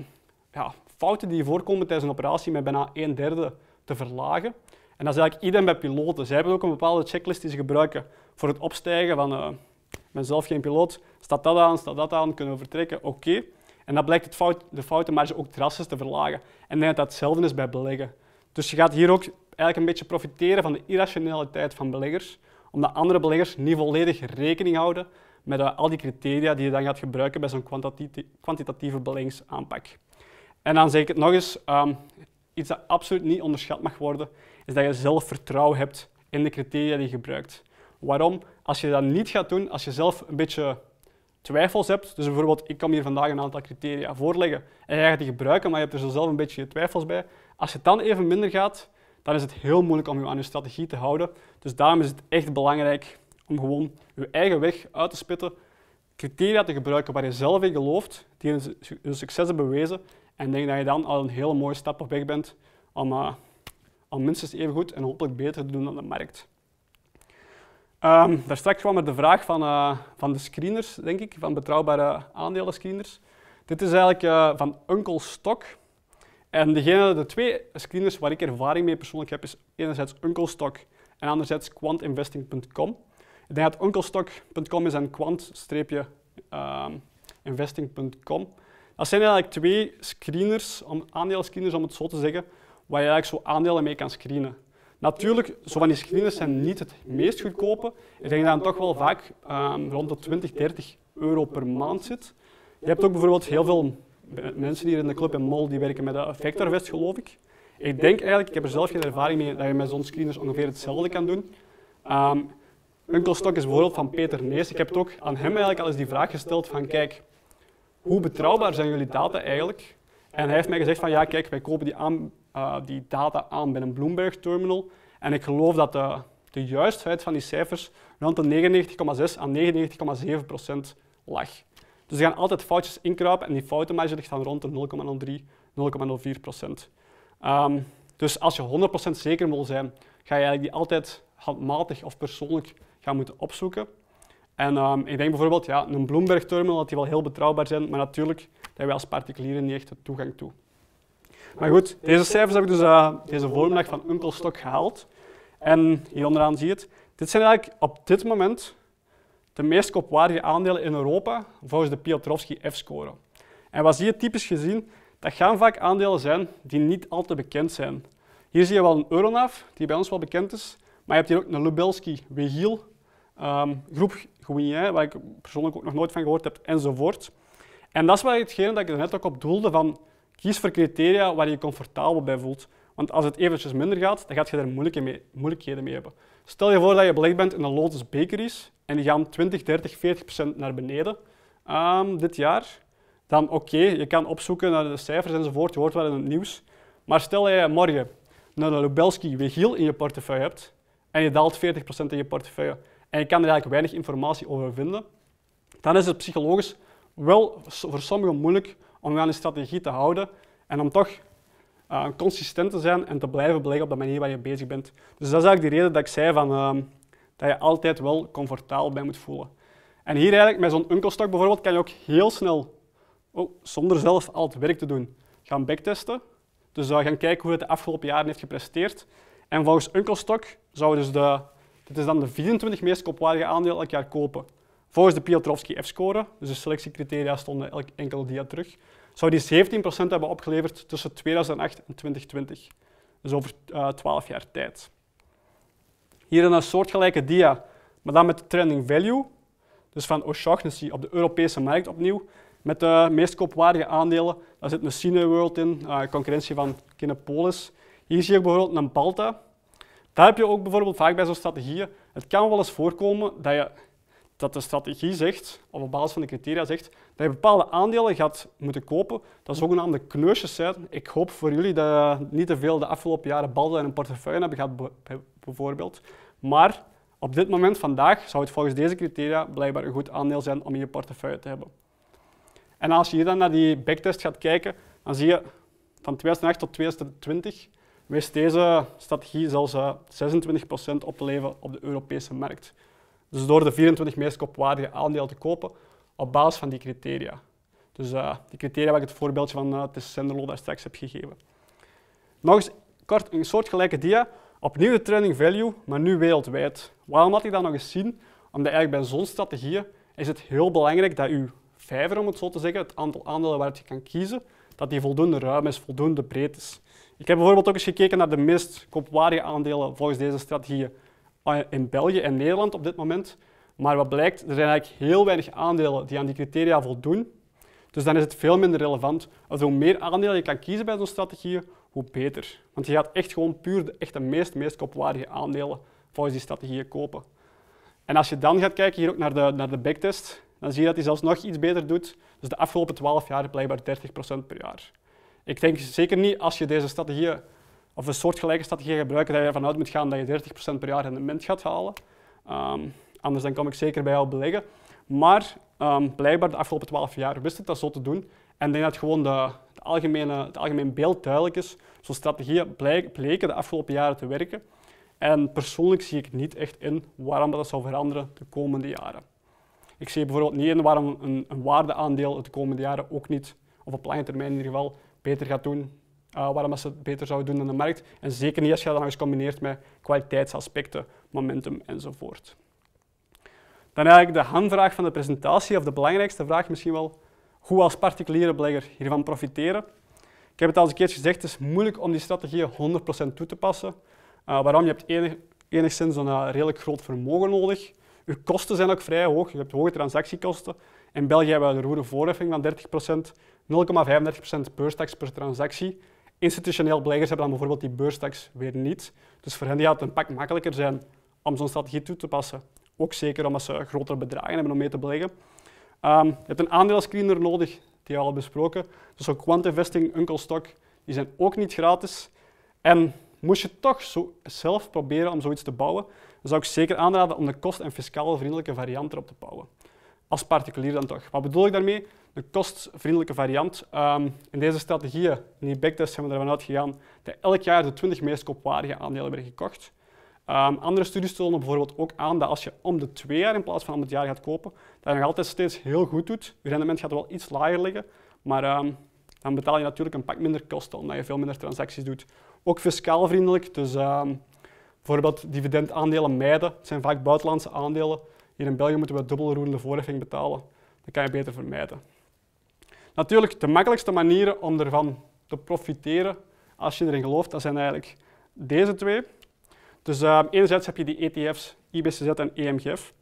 ja, fouten die voorkomen tijdens een operatie met bijna een derde te verlagen. En dat is eigenlijk iedereen bij piloten. Zij hebben ook een bepaalde checklist die ze gebruiken voor het opstijgen van eh, ik ben zelf geen piloot, staat dat aan, staat dat aan, kunnen we vertrekken, oké. En dat blijkt het fout, de foutenmarge ook drastisch te verlagen. En dat hetzelfde is bij beleggen. Dus je gaat hier ook eigenlijk een beetje profiteren van de irrationaliteit van beleggers, omdat andere beleggers niet volledig rekening houden met eh, al die criteria die je dan gaat gebruiken bij zo'n kwantitatieve beleggingsaanpak. En dan zeg ik het nog eens, ehm, iets dat absoluut niet onderschat mag worden, is dat je zelfvertrouwen hebt in de criteria die je gebruikt. Waarom? Als je dat niet gaat doen, als je zelf een beetje twijfels hebt, dus bijvoorbeeld ik kan hier vandaag een aantal criteria voorleggen en jij gaat die gebruiken, maar je hebt er zelf een beetje je twijfels bij. Als je dan even minder gaat, dan is het heel moeilijk om je aan je strategie te houden. Dus daarom is het echt belangrijk om gewoon je eigen weg uit te spitten, criteria te gebruiken waar je zelf in gelooft, die hun succes hebben bewezen en denk dat je dan al een hele mooie stap op weg bent om eh, om minstens even goed en hopelijk beter te doen dan de markt. Um, daar straks kwam er de vraag van, eh, van de screeners, denk ik, van betrouwbare aandelen screeners. Dit is eigenlijk eh, van Uncle Stock. En degene, de twee screeners waar ik ervaring mee persoonlijk heb, is enerzijds Uncle Stock en anderzijds quantinvesting.com. Ik denk dat unclestock.com is en quant-investing.com. Ehm, dat zijn eigenlijk twee screeners, om, aandeelscreeners om het zo te zeggen, waar je eigenlijk zo aandelen mee kan screenen. Natuurlijk, zo van die screeners zijn niet het meest goedkope. Ik denk dat toch wel vaak ehm, rond de 20, 30 euro per maand zit. Je hebt ook bijvoorbeeld heel veel mensen hier in de club en mol die werken met de Vectorvest, geloof ik. Ik denk eigenlijk, ik heb er zelf geen ervaring mee, dat je met zo'n screeners dus ongeveer hetzelfde kan doen. Um, Uncle Stock is bijvoorbeeld van Peter Nees. Ik heb het ook aan hem eigenlijk al eens die vraag gesteld van kijk, hoe betrouwbaar zijn jullie data eigenlijk? En hij heeft mij gezegd van ja, kijk, wij kopen die aan eh, die data aan bij een Bloomberg terminal. En ik geloof dat de, de juistheid van die cijfers rond de 99,6 aan 99,7 procent lag. Dus er gaan altijd foutjes inkruipen en die foutenmarge ligt dan rond de 0,03, 0,04 procent. Ehm, dus als je 100% zeker wil zijn, ga je eigenlijk die altijd handmatig of persoonlijk gaan moeten opzoeken. En ehm, ik denk bijvoorbeeld, ja, een Bloomberg-terminal, dat die wel heel betrouwbaar zijn, maar natuurlijk hebben wij als particulieren niet echt de toegang toe. Maar goed, deze cijfers heb ik dus eh, deze voormiddag van Stok gehaald. En hier onderaan zie je het. Dit zijn eigenlijk op dit moment de meest kopwaardige aandelen in Europa volgens de Piotrowski F-score. En wat zie je typisch gezien? Dat gaan vaak aandelen zijn die niet al te bekend zijn. Hier zie je wel een Euronav, die bij ons wel bekend is. Maar je hebt hier ook een Lubelski Wigiel, ehm, groep Gouin, waar ik persoonlijk ook nog nooit van gehoord heb, enzovoort. En dat is wel hetgene dat ik er net ook op doelde van Kies voor criteria waar je je comfortabel bij voelt. Want als het eventjes minder gaat, dan gaat je daar moeilijkheden mee hebben. Stel je voor dat je belegd bent in de Lotus Bakeries en die gaat 20, 30, 40 naar beneden ehm, dit jaar. Dan oké, je kan opzoeken naar de cijfers enzovoort, je hoort wel in het nieuws. Maar stel je morgen een Lubelski Wegiel in je portefeuille hebt en je daalt 40% in je portefeuille en je kan er eigenlijk weinig informatie over vinden, dan is het psychologisch wel voor sommigen moeilijk om aan die strategie te houden en om toch eh, consistent te zijn en te blijven beleggen op de manier waar je bezig bent. Dus dat is eigenlijk de reden dat ik zei van, ehm, dat je altijd wel comfortabel bij moet voelen. En hier eigenlijk met zo'n unkelstok bijvoorbeeld kan je ook heel snel, oh, zonder zelf al het werk te doen, gaan backtesten. Dus uh, gaan kijken hoe het de afgelopen jaren heeft gepresteerd. En volgens unkelstok zou dus de, dit is dan de 24 meest koopwaardige aandeel elk jaar kopen. Volgens de Piotrowski F-score, dus de selectiecriteria stonden elk enkel dia terug, zou die 17% hebben opgeleverd tussen 2008 en 2020. Dus over 12 eh, jaar tijd. Hier een soortgelijke dia, maar dan met de trending value, dus van O'Shaughnessy dus op de Europese markt opnieuw, met de meest koopwaardige aandelen. Daar zit Machine World in, eh, concurrentie van Kinepolis. Hier zie je bijvoorbeeld een Balta. Daar heb je ook bijvoorbeeld vaak bij zo'n strategieën. Het kan wel eens voorkomen dat je dat de strategie zegt, of op basis van de criteria zegt, dat je bepaalde aandelen gaat moeten kopen. Dat zogenaamde kneusjes zijn. Ik hoop voor jullie dat je niet te veel de afgelopen jaren balden in een portefeuille hebben gehad, bijvoorbeeld. Maar op dit moment, vandaag, zou het volgens deze criteria blijkbaar een goed aandeel zijn om in je portefeuille te hebben. En als je hier dan naar die backtest gaat kijken, dan zie je van 2008 tot 2020 wist deze strategie zelfs 26% eh, opleveren op de Europese markt. Dus door de 24 meest koopwaardige aandelen te kopen op basis van die criteria. Dus uh, die criteria waar ik het voorbeeldje van uh, het Senderlo daar straks heb gegeven. Nog eens kort een soortgelijke dia. Opnieuw de trending value, maar nu wereldwijd. Waarom had ik dat nog eens zien? Omdat eigenlijk bij zo'n strategie is het heel belangrijk dat uw vijver, om het zo te zeggen, het aantal aandelen waar je kan kiezen, dat die voldoende ruim is, voldoende breed is. Ik heb bijvoorbeeld ook eens gekeken naar de meest koopwaardige aandelen volgens deze strategieën. Ah, in België en Nederland op dit moment. Maar wat blijkt, er zijn eigenlijk heel weinig aandelen die aan die criteria voldoen. Dus dan is het veel minder relevant. Dus hoe meer aandelen je kan kiezen bij zo'n strategie, hoe beter. Want je gaat echt gewoon puur de, echt de meest, meest kopwaardige aandelen volgens die strategieën kopen. En als je dan gaat kijken hier ook naar de, naar de backtest, dan zie je dat hij zelfs nog iets beter doet. Dus de afgelopen 12 jaar blijkbaar 30% per jaar. Ik denk zeker niet als je deze strategieën of een soortgelijke strategie gebruiken, dat je ervan uit moet gaan dat je 30% per jaar rendement gaat halen. Ehm, anders dan kom ik zeker bij jou beleggen. Maar um, blijkbaar de afgelopen 12 jaar wist het dat zo te doen. En ik denk dat gewoon de, de algemene, het algemeen beeld duidelijk is. Zo'n strategieën bleken de afgelopen jaren te werken. En persoonlijk zie ik niet echt in waarom dat zou veranderen de komende jaren. Ik zie bijvoorbeeld niet in waarom een, een waardeaandeel het de komende jaren ook niet, of op lange termijn in ieder geval, beter gaat doen uh, waarom ze het beter zouden doen aan de markt. En zeker niet als je dat langs combineert met kwaliteitsaspecten, momentum enzovoort. Dan eigenlijk de handvraag van de presentatie, of de belangrijkste vraag misschien wel, hoe als particuliere belegger hiervan profiteren. Ik heb het al eens een keertje gezegd, het is moeilijk om die strategieën 100% toe te passen. Eh, waarom? Je hebt enig, enigszins een eh, redelijk groot vermogen nodig. Je kosten zijn ook vrij hoog, je hebt hoge transactiekosten. In België hebben we de roere voorheffing van 30%, 0,35% beurstax per transactie. Institutioneel beleggers hebben dan bijvoorbeeld die beurstaks weer niet. Dus voor hen gaat het een pak makkelijker zijn om zo'n strategie toe te passen. Ook zeker omdat ze grotere bedragen hebben om mee te beleggen. Ehm, je hebt een aandeelscreener nodig, die hebben we al besproken. Dus ook quantinvesting, Uncle Stock, die zijn ook niet gratis. En moest je toch zo zelf proberen om zoiets te bouwen, dan zou ik zeker aanraden om de kost- en fiscaal vriendelijke variant erop te bouwen. Als particulier dan toch. Wat bedoel ik daarmee? een kostvriendelijke variant. Ehm, in deze strategieën, in die backtest, zijn we ervan uitgegaan dat elk jaar de 20 meest koopwaardige aandelen werden gekocht. Ehm, andere studies tonen bijvoorbeeld ook aan dat als je om de twee jaar in plaats van om het jaar gaat kopen, dat je nog altijd steeds heel goed doet. Je rendement gaat wel iets lager liggen, maar ehm, dan betaal je natuurlijk een pak minder kosten omdat je veel minder transacties doet. Ook fiscaal vriendelijk, dus bijvoorbeeld dividendaandelen mijden. Het zijn vaak buitenlandse aandelen. Hier in België moeten we dubbelroerende voorheffing betalen. Dat kan je beter vermijden. Natuurlijk, de makkelijkste manieren om ervan te profiteren als je erin gelooft, dat zijn eigenlijk deze twee. Dus uh, enerzijds heb je die ETF's, IBCZ en EMGF.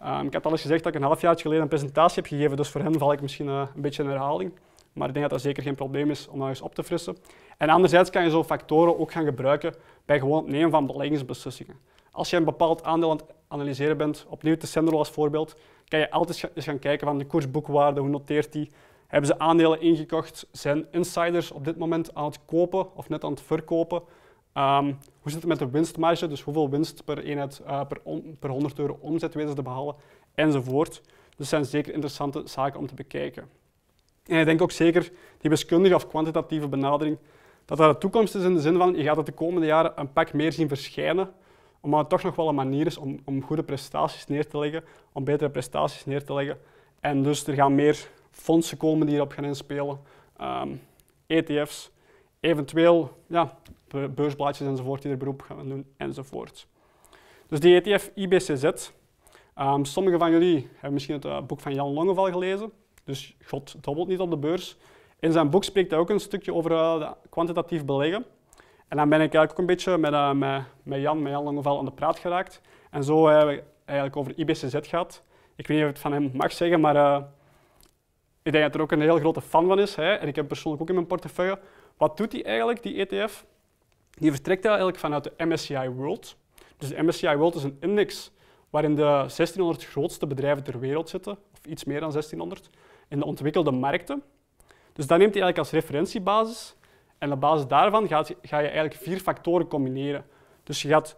Eh, ik had al eens gezegd dat ik een half jaar geleden een presentatie heb gegeven, dus voor hen val ik misschien eh, een beetje in herhaling. Maar ik denk dat dat zeker geen probleem is om dat eens op te frissen. En anderzijds kan je zo factoren ook gaan gebruiken bij gewoon het nemen van beleggingsbeslissingen. Als je een bepaald aandeel aan het analyseren bent, opnieuw de central als voorbeeld, kan je altijd eens gaan kijken van de koersboekwaarde, hoe noteert die, hebben ze aandelen ingekocht, zijn insiders op dit moment aan het kopen of net aan het verkopen. Ehm, hoe zit het met de winstmarge, dus hoeveel winst per, eenheid, eh, per, per 100 euro omzet weten ze te behalen, enzovoort. Dus dat zijn zeker interessante zaken om te bekijken. En ik denk ook zeker die wiskundige of kwantitatieve benadering, dat dat de toekomst is in de zin van, je gaat het de komende jaren een pak meer zien verschijnen, omdat het toch nog wel een manier is om, om goede prestaties neer te leggen, om betere prestaties neer te leggen. En dus er gaan meer fondsen komen die erop gaan inspelen, ETF's, ehm, e eventueel ja, beursblaadjes enzovoort die er beroep gaan doen enzovoort. Dus die ETF IBCZ, um, ehm, sommigen van jullie hebben misschien het eh, boek van Jan Longeval gelezen, dus God dobbelt niet op de beurs. In zijn boek spreekt hij ook een stukje over eh, kwantitatief beleggen. En dan ben ik eigenlijk ook een beetje met, eh, met, met Jan, met Jan Longeval aan de praat geraakt. En zo hebben we eigenlijk over IBCZ gehad. Ik weet niet of ik het van hem mag zeggen, maar ik denk dat er ook een heel grote fan van is, hè, en ik heb persoonlijk ook in mijn portefeuille. Wat doet die eigenlijk, die ETF? Die vertrekt eigenlijk vanuit de MSCI World. Dus de MSCI World is een index waarin de 1600 grootste bedrijven ter wereld zitten, of iets meer dan 1600, in de ontwikkelde markten. Dus dat neemt hij eigenlijk als referentiebasis. En op basis daarvan ga je, ga je eigenlijk vier factoren combineren. Dus je gaat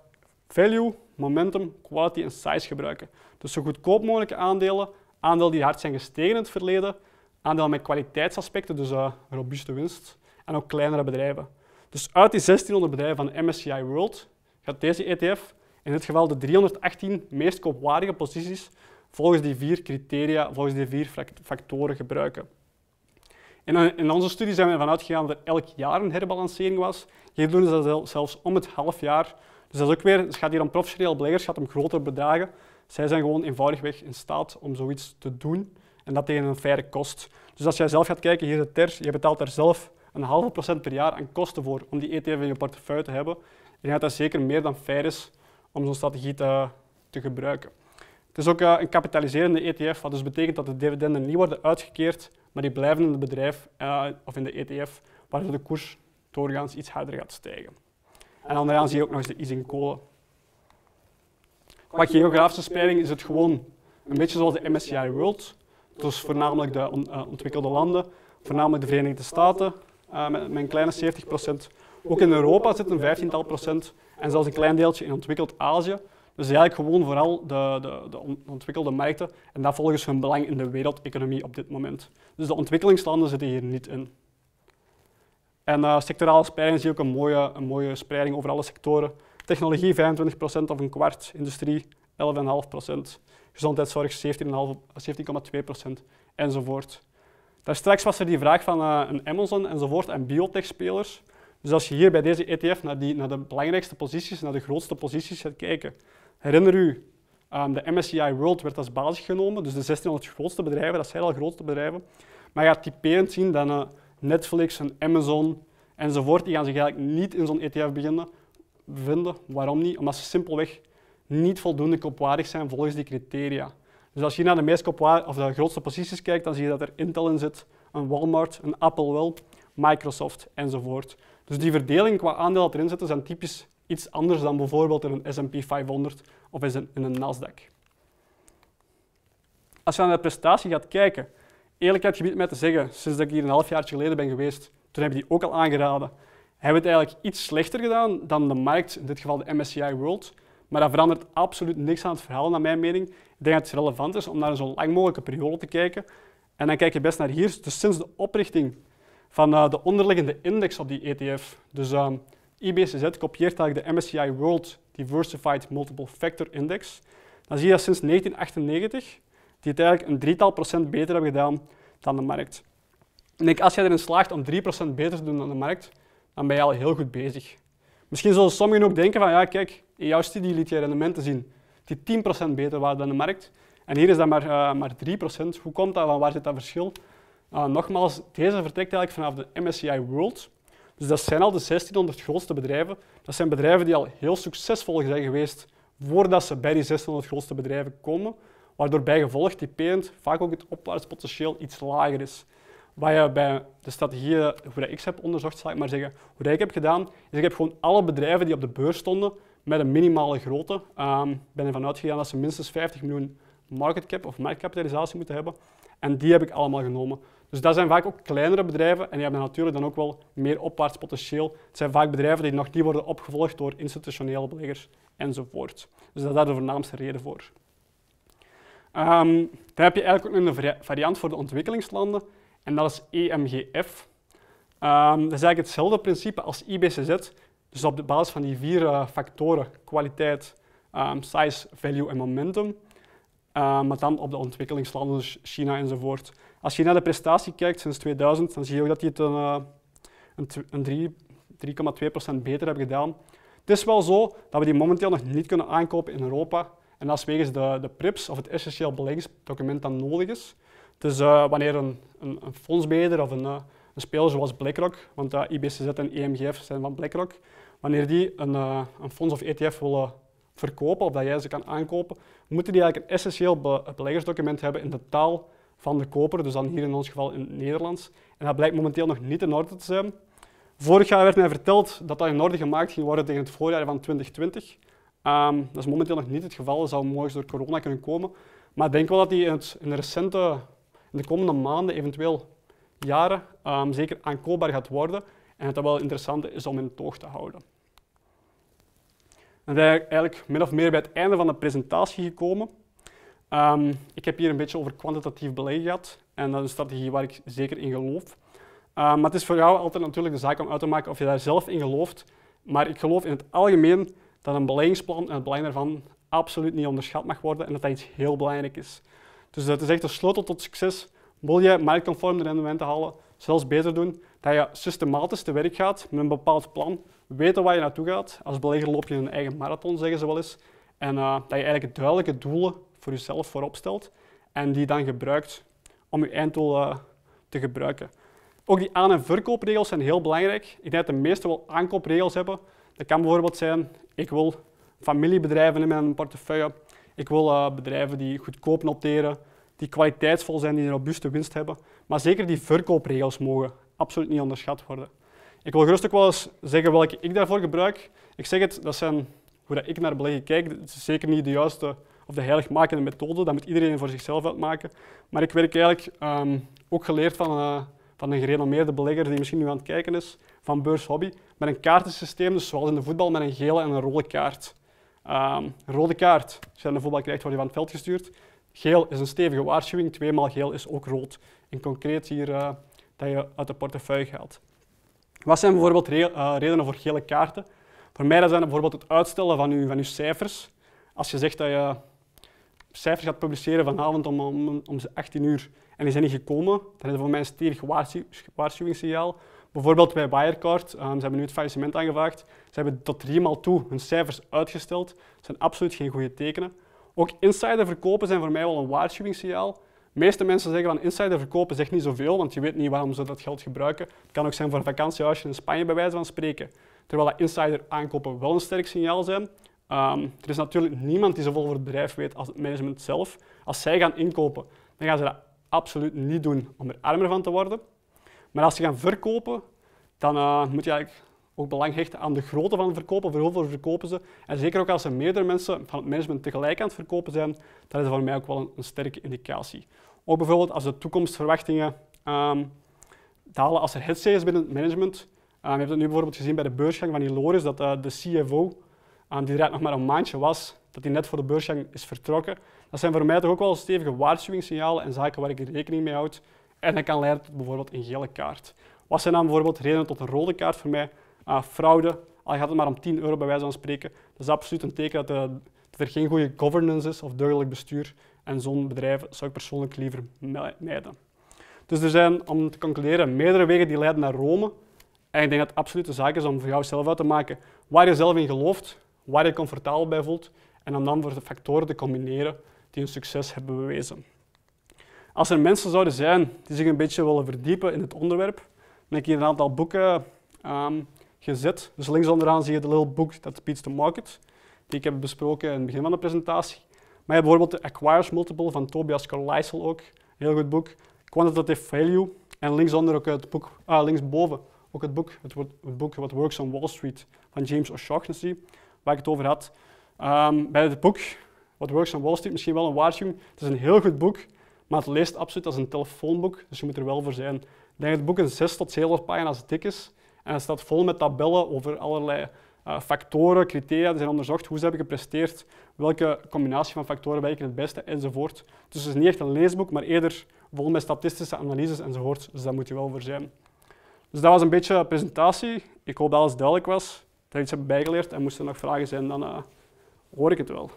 value, momentum, quality en size gebruiken. Dus zo goedkoop mogelijke aandelen, aandelen die hard zijn gestegen in het verleden, aandeel met kwaliteitsaspecten, dus eh, robuuste winst, en ook kleinere bedrijven. Dus uit die 1600 bedrijven van MSCI World gaat deze ETF in dit geval de 318 meest koopwaardige posities volgens die vier criteria, volgens die vier factoren gebruiken. Eh, in onze studie zijn we ervan uitgegaan dat er elk jaar een herbalancering was. Hier doen ze dat zelfs om het half jaar. Dus dat is ook weer, het gaat hier om professioneel beleggers, het gaat om grotere bedragen. Zij zijn gewoon eenvoudigweg in staat om zoiets te doen en dat tegen een faire kost. Dus als jij zelf gaat kijken, hier is het TER, je betaalt daar zelf een halve procent per jaar aan kosten voor om die ETF in je portefeuille te hebben. En dat dat zeker meer dan fair is om zo'n strategie te, te gebruiken. Het is ook eh, een kapitaliserende ETF, wat dus betekent dat de dividenden niet worden uitgekeerd, maar die blijven in het bedrijf eh, of in de ETF, waardoor de koers doorgaans iets harder gaat stijgen. En onderaan zie je ook nog eens de easing kolen. Qua geografische spreiding is het gewoon een beetje zoals de MSCI World dus voornamelijk de eh, ontwikkelde landen, voornamelijk de Verenigde Staten, eh, met, een kleine 70 procent. Ook in Europa zit een vijftiental procent en zelfs een klein deeltje in ontwikkeld Azië. Dus eigenlijk gewoon vooral de, de, de ontwikkelde markten en dat volgens hun belang in de wereldeconomie op dit moment. Dus de ontwikkelingslanden zitten hier niet in. En eh, sectorale spreiding zie je ook een mooie, een mooie spreiding over alle sectoren. Technologie 25% of een kwart, industrie 11,5% gezondheidszorg 17,2 procent enzovoort. straks was er die vraag van eh, een Amazon enzovoort en biotech-spelers. Dus als je hier bij deze ETF naar, die, naar de belangrijkste posities, naar de grootste posities gaat kijken, herinner u, ehm, de MSCI World werd als basis genomen, dus de 1600 grootste bedrijven, dat zijn al grootste bedrijven. Maar je gaat typerend zien dat eh, Netflix en Amazon enzovoort, die gaan zich eigenlijk niet in zo'n ETF beginnen, vinden. Waarom niet? Omdat ze simpelweg niet voldoende kopwaardig zijn volgens die criteria. Dus als je naar de, meest of de grootste posities kijkt, dan zie je dat er Intel in zit, een Walmart, een Apple wel, Microsoft enzovoort. Dus die verdeling qua aandeel dat erin zitten zijn typisch iets anders dan bijvoorbeeld in een S&P 500 of in een Nasdaq. Als je naar de prestatie gaat kijken, eerlijkheid gebied mij te zeggen, sinds dat ik hier een half jaar geleden ben geweest, toen heb je die ook al aangeraden, hebben we het eigenlijk iets slechter gedaan dan de markt, in dit geval de MSCI World. Maar dat verandert absoluut niks aan het verhaal, naar mijn mening. Ik denk dat het relevant is om naar een zo lang mogelijke periode te kijken. En dan kijk je best naar hier. Dus sinds de oprichting van eh, de onderliggende index op die ETF, dus ehm, IBCZ kopieert eigenlijk de MSCI World Diversified Multiple Factor Index, dan zie je dat sinds 1998 die het eigenlijk een drietal procent beter hebben gedaan dan de markt. En ik, als je erin slaagt om 3% beter te doen dan de markt, dan ben je al heel goed bezig. Misschien zullen sommigen ook denken van, ja kijk, in jouw studie liet je rendementen zien die 10% beter waren dan de markt. En hier is dat maar, eh, maar 3%. Hoe komt dat? Van waar zit dat verschil? Ah, nogmaals, deze vertrekt eigenlijk vanaf de MSCI World. Dus dat zijn al de 1600 grootste bedrijven. Dat zijn bedrijven die al heel succesvol zijn geweest voordat ze bij die 600 grootste bedrijven komen. Waardoor bijgevolg typerend vaak ook het opwaartspotentieel iets lager is. Wat je bij de strategieën, hoe dat ik heb onderzocht, zal ik maar zeggen, hoe dat ik heb gedaan, is ik heb gewoon alle bedrijven die op de beurs stonden met een minimale grootte. Um, ik ben ervan uitgegaan dat ze minstens 50 miljoen market cap of marktkapitalisatie moeten hebben. En die heb ik allemaal genomen. Dus dat zijn vaak ook kleinere bedrijven en die hebben natuurlijk dan ook wel meer opwaarts potentieel. Het zijn vaak bedrijven die nog niet worden opgevolgd door institutionele beleggers enzovoort. Dus dat is daar de voornaamste reden voor. Ehm, dan heb je eigenlijk ook een variant voor de ontwikkelingslanden en dat is EMGF. Um, ehm, dat is eigenlijk hetzelfde principe als IBCZ, dus op de basis van die vier eh, factoren, kwaliteit, ehm, size, value en momentum, ehm, maar dan op de ontwikkelingslanden, dus China enzovoort. Als je naar de prestatie kijkt sinds 2000, dan zie je ook dat die het een, eh, een, 3,2% beter hebben gedaan. Het is wel zo dat we die momenteel nog niet kunnen aankopen in Europa. En dat is wegens de, de PRIPS, of het essentieel beleggingsdocument dat nodig is. Dus wanneer een, een, een, fondsbeheerder of een, een speler zoals BlackRock, want uh, IBCZ en EMGF zijn van BlackRock, wanneer die een, eh, een fonds of ETF willen verkopen, of dat jij ze kan aankopen, moeten die eigenlijk een essentieel beleggersdocument hebben in de taal van de koper, dus dan hier in ons geval in het Nederlands. En dat blijkt momenteel nog niet in orde te zijn. Vorig jaar werd mij verteld dat dat in orde gemaakt ging worden tegen het voorjaar van 2020. Ehm, dat is momenteel nog niet het geval, dat zou mogelijk door corona kunnen komen. Maar ik denk wel dat die in, de recente, in de komende maanden, eventueel jaren, ehm, zeker aankoopbaar gaat worden en dat wel interessant is om in het toog te houden. Dan ben ik eigenlijk min of meer bij het einde van de presentatie gekomen. Ehm, ik heb hier een beetje over kwantitatief beleid gehad en dat is een strategie waar ik zeker in geloof. Ehm, maar het is voor jou altijd natuurlijk de zaak om uit te maken of je daar zelf in gelooft. Maar ik geloof in het algemeen dat een beleggingsplan en het belang daarvan absoluut niet onderschat mag worden en dat dat iets heel belangrijk is. Dus dat is echt de sleutel tot succes. Wil je marktconform de rendementen halen, zelfs beter doen, dat je systematisch te werk gaat met een bepaald plan, weten waar je naartoe gaat. Als belegger loop je een eigen marathon, zeggen ze wel eens. En eh, dat je eigenlijk duidelijke doelen voor jezelf voorop stelt en die dan gebruikt om je einddoel eh, te gebruiken. Ook die aan- en verkoopregels zijn heel belangrijk. Ik denk dat de meeste wel aankoopregels hebben. Dat kan bijvoorbeeld zijn, ik wil familiebedrijven in mijn portefeuille. Ik wil eh, bedrijven die goedkoop noteren, die kwaliteitsvol zijn, die een robuuste winst hebben. Maar zeker die verkoopregels mogen absoluut niet onderschat worden. Ik wil gerust ook wel eens zeggen welke ik daarvoor gebruik. Ik zeg het, dat zijn hoe dat ik naar beleggen kijk. Het is zeker niet de juiste of de heiligmakende methode. Dat moet iedereen voor zichzelf uitmaken. Maar ik werk eigenlijk ehm, ook geleerd van, eh, van een gerenommeerde belegger die misschien nu aan het kijken is, van beurshobby met een kaartensysteem, dus zoals in de voetbal, met een gele en een rode kaart. Ehm, rode kaart, als je aan de voetbal krijgt, word je van het veld gestuurd. Geel is een stevige waarschuwing, tweemaal geel is ook rood. En concreet hier eh, dat je uit de portefeuille haalt. Wat zijn bijvoorbeeld eh, redenen voor gele kaarten? Voor mij dat bijvoorbeeld het uitstellen van je, van uw cijfers. Als je zegt dat je cijfers gaat publiceren vanavond om, om, om 18 uur en die zijn niet gekomen, dan is dat voor mij een stevig waarschuwingssignaal. Bijvoorbeeld bij Wirecard, um, ze hebben nu het faillissement aangevraagd. Ze hebben tot drie maal toe hun cijfers uitgesteld. Dat zijn absoluut geen goede tekenen. Ook insiderverkopen zijn voor mij wel een waarschuwingssignaal. De meeste mensen zeggen van insider verkopen zegt niet zoveel, want je weet niet waarom ze dat geld gebruiken. Het kan ook zijn voor een vakantiehuisje in Spanje, bij wijze van spreken. Terwijl dat insider aankopen wel een sterk signaal zijn. Ehm, er is natuurlijk niemand die zoveel over het bedrijf weet als het management zelf. Als zij gaan inkopen, dan gaan ze dat absoluut niet doen om er armer van te worden. Maar als ze gaan verkopen, dan eh, moet je eigenlijk ook belang hechten aan de grootte van de verkopen, voor hoeveel verkopen ze. En zeker ook als er meerdere mensen van het management tegelijk aan het verkopen zijn, dat is voor mij ook wel een, sterke indicatie. Ook bijvoorbeeld als de toekomstverwachtingen ehm, dalen als er hetzij is binnen het management. Um, je hebt het nu bijvoorbeeld gezien bij de beursgang van Iloris, dat eh, de CFO, ehm, die er nog maar een maandje was, dat hij net voor de beursgang is vertrokken. Dat zijn voor mij toch ook wel stevige waarschuwingssignalen en zaken waar ik rekening mee houd. En dat kan leiden tot bijvoorbeeld een gele kaart. Wat zijn dan bijvoorbeeld redenen tot een rode kaart voor mij? uh, fraude, al ah, gaat het maar om 10 euro bij wijze van spreken, dat is absoluut een teken dat, eh, er geen goede governance is of deugdelijk bestuur. En zo'n bedrijf zou ik persoonlijk liever mijden. Dus er zijn, om te concluderen, meerdere wegen die leiden naar Rome. En ik denk dat het absoluut de zaak is om voor jouzelf uit te maken waar je zelf in gelooft, waar je comfortabel bij voelt, en om dan voor de factoren te combineren die een succes hebben bewezen. Als er mensen zouden zijn die zich een beetje willen verdiepen in het onderwerp, dan heb ik hier een aantal boeken ehm, gezet. Dus links onderaan zie je de little book that beats the market, die ik heb besproken in het begin van de presentatie. Maar je hebt bijvoorbeeld de Acquires Multiple van Tobias Carlisle ook, een heel goed boek. Quantitative Value en linksonder ook het boek, ah, linksboven ook het boek, het, het boek What Works on Wall Street van James O'Shaughnessy, waar ik het over had. Ehm, bij het boek What Works on Wall Street misschien wel een waarschuwing. Het is een heel goed boek, maar het leest absoluut als een telefoonboek, dus je moet er wel voor zijn. Ik denk dat het boek een 6 tot 7 pagina's dik is. En het staat vol met tabellen over allerlei eh, factoren, criteria die zijn onderzocht, hoe ze hebben gepresteerd, welke combinatie van factoren werken het beste enzovoort. Dus het is niet echt een leesboek, maar eerder vol met statistische analyses enzovoort. Dus daar moet je wel voor zijn. Dus dat was een beetje de presentatie. Ik hoop dat alles duidelijk was, dat je iets hebt bijgeleerd en moesten er nog vragen zijn, dan eh, hoor ik het wel.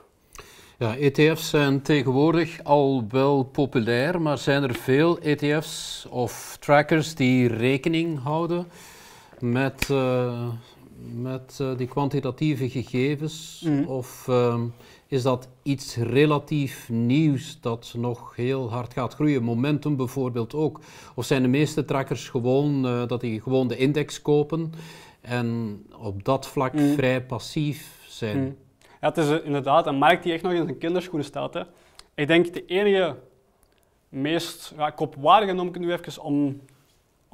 Ja, ETF's zijn tegenwoordig al wel populair, maar zijn er veel ETF's of trackers die rekening houden met, eh, met eh, die kwantitatieve gegevens? Mm. Of ehm, is dat iets relatief nieuws dat nog heel hard gaat groeien? Momentum bijvoorbeeld ook. Of zijn de meeste trackers gewoon eh, dat die gewoon de index kopen en op dat vlak mm. vrij passief zijn? Mm. Ja, het is inderdaad een markt die echt nog in zijn kinderschoenen staat. Hè. Ik denk de enige meest ja, kopwaardige, noem ik het nu even, om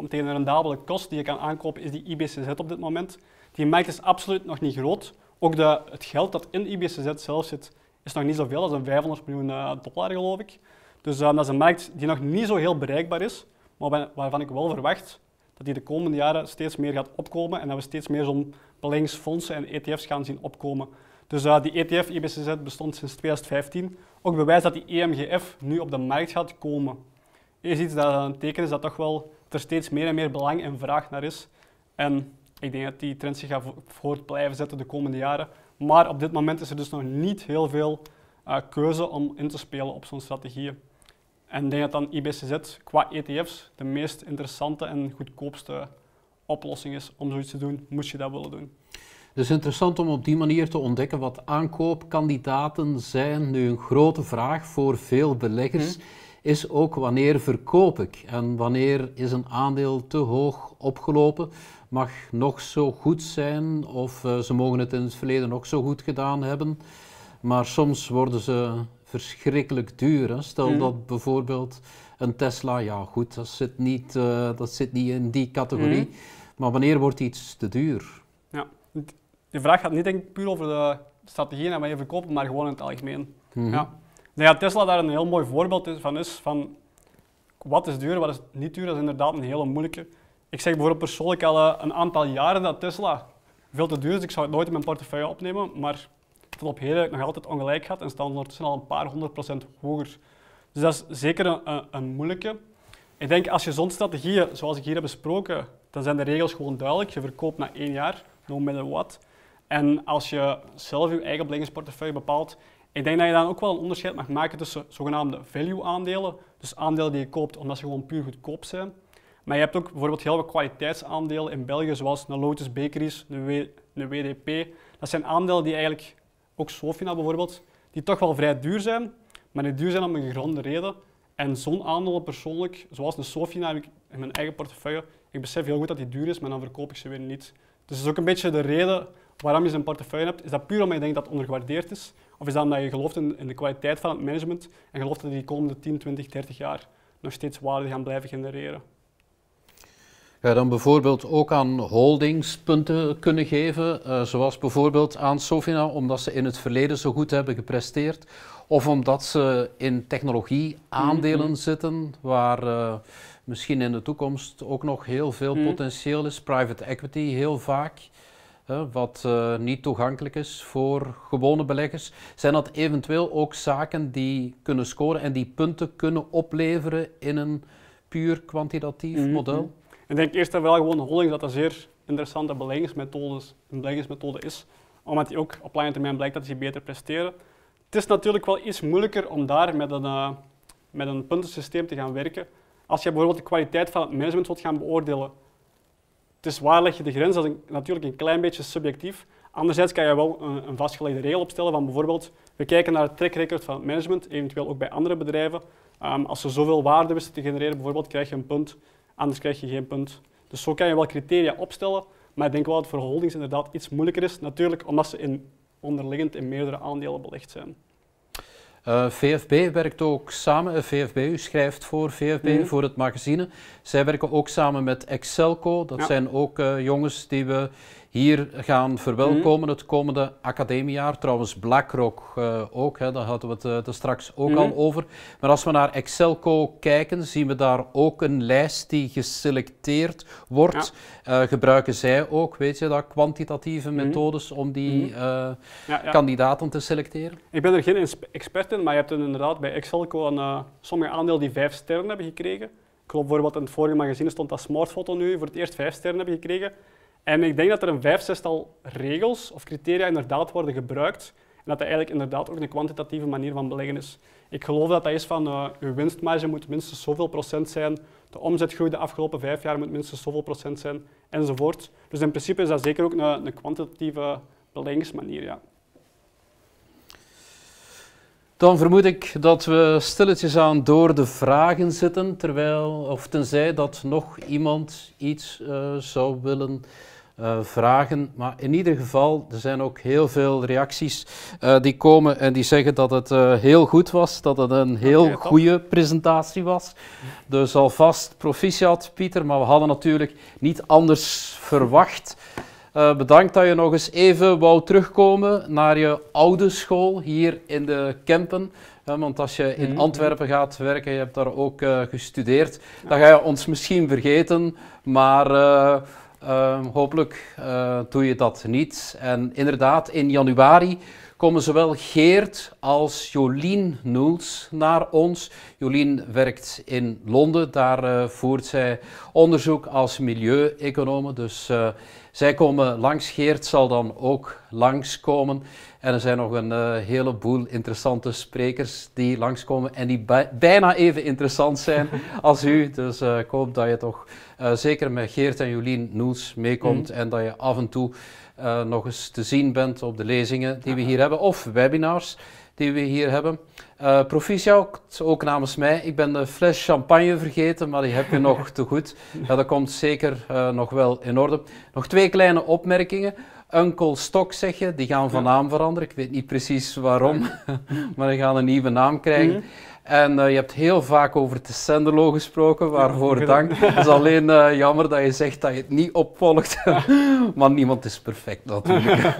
om tegen een rendabele kost die je kan aankopen, is die IBCZ op dit moment. Die markt is absoluut nog niet groot. Ook de, het geld dat in IBCZ zelf zit, is nog niet zoveel. Dat is een 500 miljoen eh, dollar, geloof ik. Dus eh, dat is een markt die nog niet zo heel bereikbaar is, maar waarvan ik wel verwacht dat die de komende jaren steeds meer gaat opkomen en dat we steeds meer zo'n beleggingsfondsen en ETF's gaan zien opkomen. Dus eh, die ETF IBCZ bestond sinds 2015. Ook bewijs dat die EMGF nu op de markt gaat komen. Is iets dat een teken is dat toch wel er steeds meer en meer belang en vraag naar is. En ik denk dat die trend zich gaat voort blijven zetten de komende jaren. Maar op dit moment is er dus nog niet heel veel eh, keuze om in te spelen op zo'n strategieën. En ik denk dat dan IBCZ qua ETF's de meest interessante en goedkoopste oplossing is om zoiets te doen, moet je dat willen doen. Dus interessant om op die manier te ontdekken wat aankoopkandidaten zijn. Nu een grote vraag voor veel beleggers. Mhm is ook wanneer verkoop ik en wanneer is een aandeel te hoog opgelopen. Mag nog zo goed zijn of eh, ze mogen het in het verleden ook zo goed gedaan hebben, maar soms worden ze verschrikkelijk duur. Stel dat bijvoorbeeld een Tesla, ja goed, dat zit niet, eh, dat zit niet in die categorie, maar wanneer wordt iets te duur? Ja, de vraag gaat niet denk puur over de strategieën en waar je verkopen, maar gewoon in het algemeen. Mhm. Ja denk nou dat Tesla daar een heel mooi voorbeeld van is van wat is duur, wat is niet duur. Dat is inderdaad een hele moeilijke. Ik zeg bijvoorbeeld persoonlijk al eh, een aantal jaren dat Tesla veel te duur is. Ik zou het nooit in mijn portefeuille opnemen, maar tot op heden heb ik nog altijd ongelijk gehad en staan ondertussen al een paar honderd procent hoger. Dus dat is zeker een, een, moeilijke. Ik denk als je zo'n strategieën, zoals ik hier heb besproken, dan zijn de regels gewoon duidelijk. Je verkoopt na één jaar, no matter what. En als je zelf je eigen beleggingsportefeuille bepaalt, ik denk dat je dan ook wel een onderscheid mag maken tussen zogenaamde value-aandelen, dus aandelen die je koopt omdat ze gewoon puur goedkoop zijn. Maar je hebt ook bijvoorbeeld heel veel kwaliteitsaandelen in België, zoals de Lotus Bakeries, de, WDP. Dat zijn aandelen die eigenlijk, ook Sofina bijvoorbeeld, die toch wel vrij duur zijn, maar die duur zijn om een gegronde reden. En zo'n aandelen persoonlijk, zoals de Sofina, heb ik in mijn eigen portefeuille. Ik besef heel goed dat die duur is, maar dan verkoop ik ze weer niet. Dus dat is ook een beetje de reden waarom je zo'n portefeuille hebt. Is dat puur omdat je denkt dat het ondergewaardeerd is? Of is dat omdat je gelooft in, in de kwaliteit van het management en gelooft dat die komende 10, 20, 30 jaar nog steeds waarde gaan blijven genereren? Ga ja, dan bijvoorbeeld ook aan holdings punten kunnen geven, eh, zoals bijvoorbeeld aan Sofina, omdat ze in het verleden zo goed hebben gepresteerd, of omdat ze in technologie aandelen mhm. zitten waar eh, misschien in de toekomst ook nog heel veel mhm. potentieel is, private equity heel vaak wat eh, niet toegankelijk is voor gewone beleggers? Zijn dat eventueel ook zaken die kunnen scoren en die punten kunnen opleveren in een puur kwantitatief mhm. model? Ik denk eerst en vooral gewoon holdings dat een zeer interessante beleggingsmethodes, een beleggingsmethode is, omdat die ook op lange termijn blijkt dat ze beter presteren. Het is natuurlijk wel iets moeilijker om daar met een, eh, met een puntensysteem te gaan werken. Als je bijvoorbeeld de kwaliteit van het management wilt gaan beoordelen, het is waar leg je de grens, dat is natuurlijk een klein beetje subjectief. Anderzijds kan je wel een, een, vastgelegde regel opstellen van bijvoorbeeld, we kijken naar het track record van het management, eventueel ook bij andere bedrijven. Ehm, als ze zoveel waarde wisten te genereren, bijvoorbeeld, krijg je een punt, anders krijg je geen punt. Dus zo kan je wel criteria opstellen, maar ik denk wel dat het voor holdings inderdaad iets moeilijker is. Natuurlijk omdat ze in onderliggend in meerdere aandelen belegd zijn. Eh, VFB werkt ook samen, eh, VFB, u schrijft voor VFB, mhm. voor het magazine. Zij werken ook samen met Excelco. Dat zijn ook eh, jongens die we hier gaan verwelkomen mhm. het komende academiejaar. Trouwens, BlackRock eh, ook, hè, daar hadden we het eh, er straks ook mhm. al over. Maar als we naar Excelco kijken, zien we daar ook een lijst die geselecteerd wordt. Eh, gebruiken zij ook, weet je dat, kwantitatieve mhm. methodes om die kandidaten te selecteren? Ik ben er geen expert in, maar je hebt inderdaad bij Excelco een, sommige aandeel die vijf sterren hebben gekregen. Ik geloof bijvoorbeeld in het vorige magazine stond dat Smartfoto nu voor het eerst vijf sterren hebben gekregen. En ik denk dat er een vijf, zestal regels of criteria inderdaad worden gebruikt. En dat dat eigenlijk inderdaad ook een kwantitatieve manier van beleggen is. Ik geloof dat dat is van uh, eh, je winstmarge moet minstens zoveel procent zijn, de omzetgroei de afgelopen vijf jaar moet minstens zoveel procent zijn, enzovoort. Dus in principe is dat zeker ook een, een kwantitatieve beleggingsmanier. Ja. Dan vermoed ik dat we stilletjes aan door de vragen zitten, terwijl, of tenzij dat nog iemand iets eh, zou willen eh, vragen. Maar in ieder geval, er zijn ook heel veel reacties eh, die komen en die zeggen dat het eh, heel goed was, dat het een heel goede presentatie was. Dus alvast proficiat, Pieter, maar we hadden natuurlijk niet anders verwacht. bedankt dat je nog eens even wou terugkomen naar je oude school hier in de Kempen. want als je in mhm, mhm. Antwerpen gaat werken, je hebt daar ook gestudeerd, dan ga je ons misschien vergeten. Maar Ehm, hopelijk eh, doe je dat niet. En inderdaad, in januari komen zowel Geert als Jolien Noels naar ons. Jolien werkt in Londen, daar eh, voert zij onderzoek als milieu-economen. Dus eh, zij komen langs, Geert zal dan ook langskomen. En er zijn nog een eh, heleboel interessante sprekers die langskomen en die bijna even interessant zijn als u. Dus ik hoop dat je toch zeker met Geert en Jolien Noels meekomt mm. en dat je af en toe eh, nog eens te zien bent op de lezingen die we hier hebben of webinars die we hier hebben. Uh, proficiat ook namens mij. Ik ben de fles champagne vergeten, maar die heb je nog te goed. dat komt zeker eh, nog wel in orde. Nog twee kleine opmerkingen. Uncle Stock zeg je, die gaan van naam veranderen. Ik weet niet precies waarom, maar die gaan een nieuwe naam krijgen. Mhm. En eh, je hebt heel vaak over senderlo gesproken, waarvoor ja, dank. Het is alleen eh, jammer dat je zegt dat je het niet opvolgt. maar niemand is perfect natuurlijk.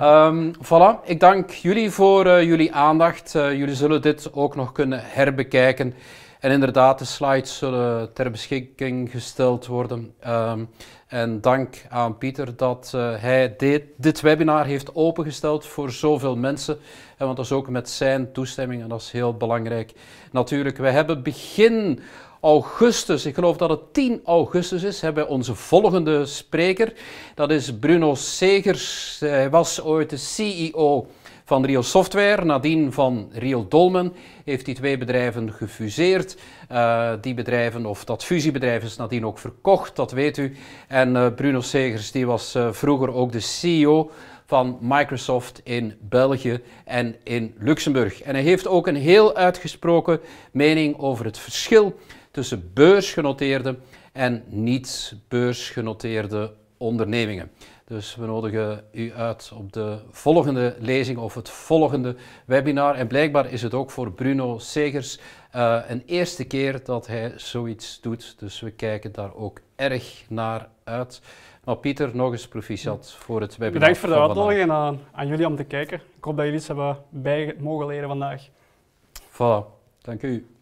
um, voilà, ik dank jullie voor eh, jullie aandacht. jullie zullen dit ook nog kunnen herbekijken. En inderdaad, de slides zullen ter beschikking gesteld worden. Ehm, en dank aan Pieter dat eh, hij dit, dit webinar heeft opengesteld voor zoveel mensen. En want dat is ook met zijn toestemming en dat is heel belangrijk. Natuurlijk, we hebben begin augustus, ik geloof dat het 10 augustus is, hebben we onze volgende spreker. Dat is Bruno Segers. Hij was ooit de CEO van Rio Software, nadien van Rio Dolmen, heeft die twee bedrijven gefuseerd. Eh, die bedrijven, of dat fusiebedrijf is nadien ook verkocht, dat weet u. En eh, Bruno Segers, die was eh, vroeger ook de CEO van Microsoft in België en in Luxemburg. En hij heeft ook een heel uitgesproken mening over het verschil tussen beursgenoteerde en niet beursgenoteerde ondernemingen. Dus we nodigen u uit op de volgende lezing of het volgende webinar. En blijkbaar is het ook voor Bruno Segers eh, een eerste keer dat hij zoiets doet. Dus we kijken daar ook erg naar uit. Maar Pieter, nog eens proficiat voor het webinar. Bedankt voor de uitnodiging en aan, aan, jullie om te kijken. Ik hoop dat jullie iets hebben bij mogen leren vandaag. Voilà, dank u.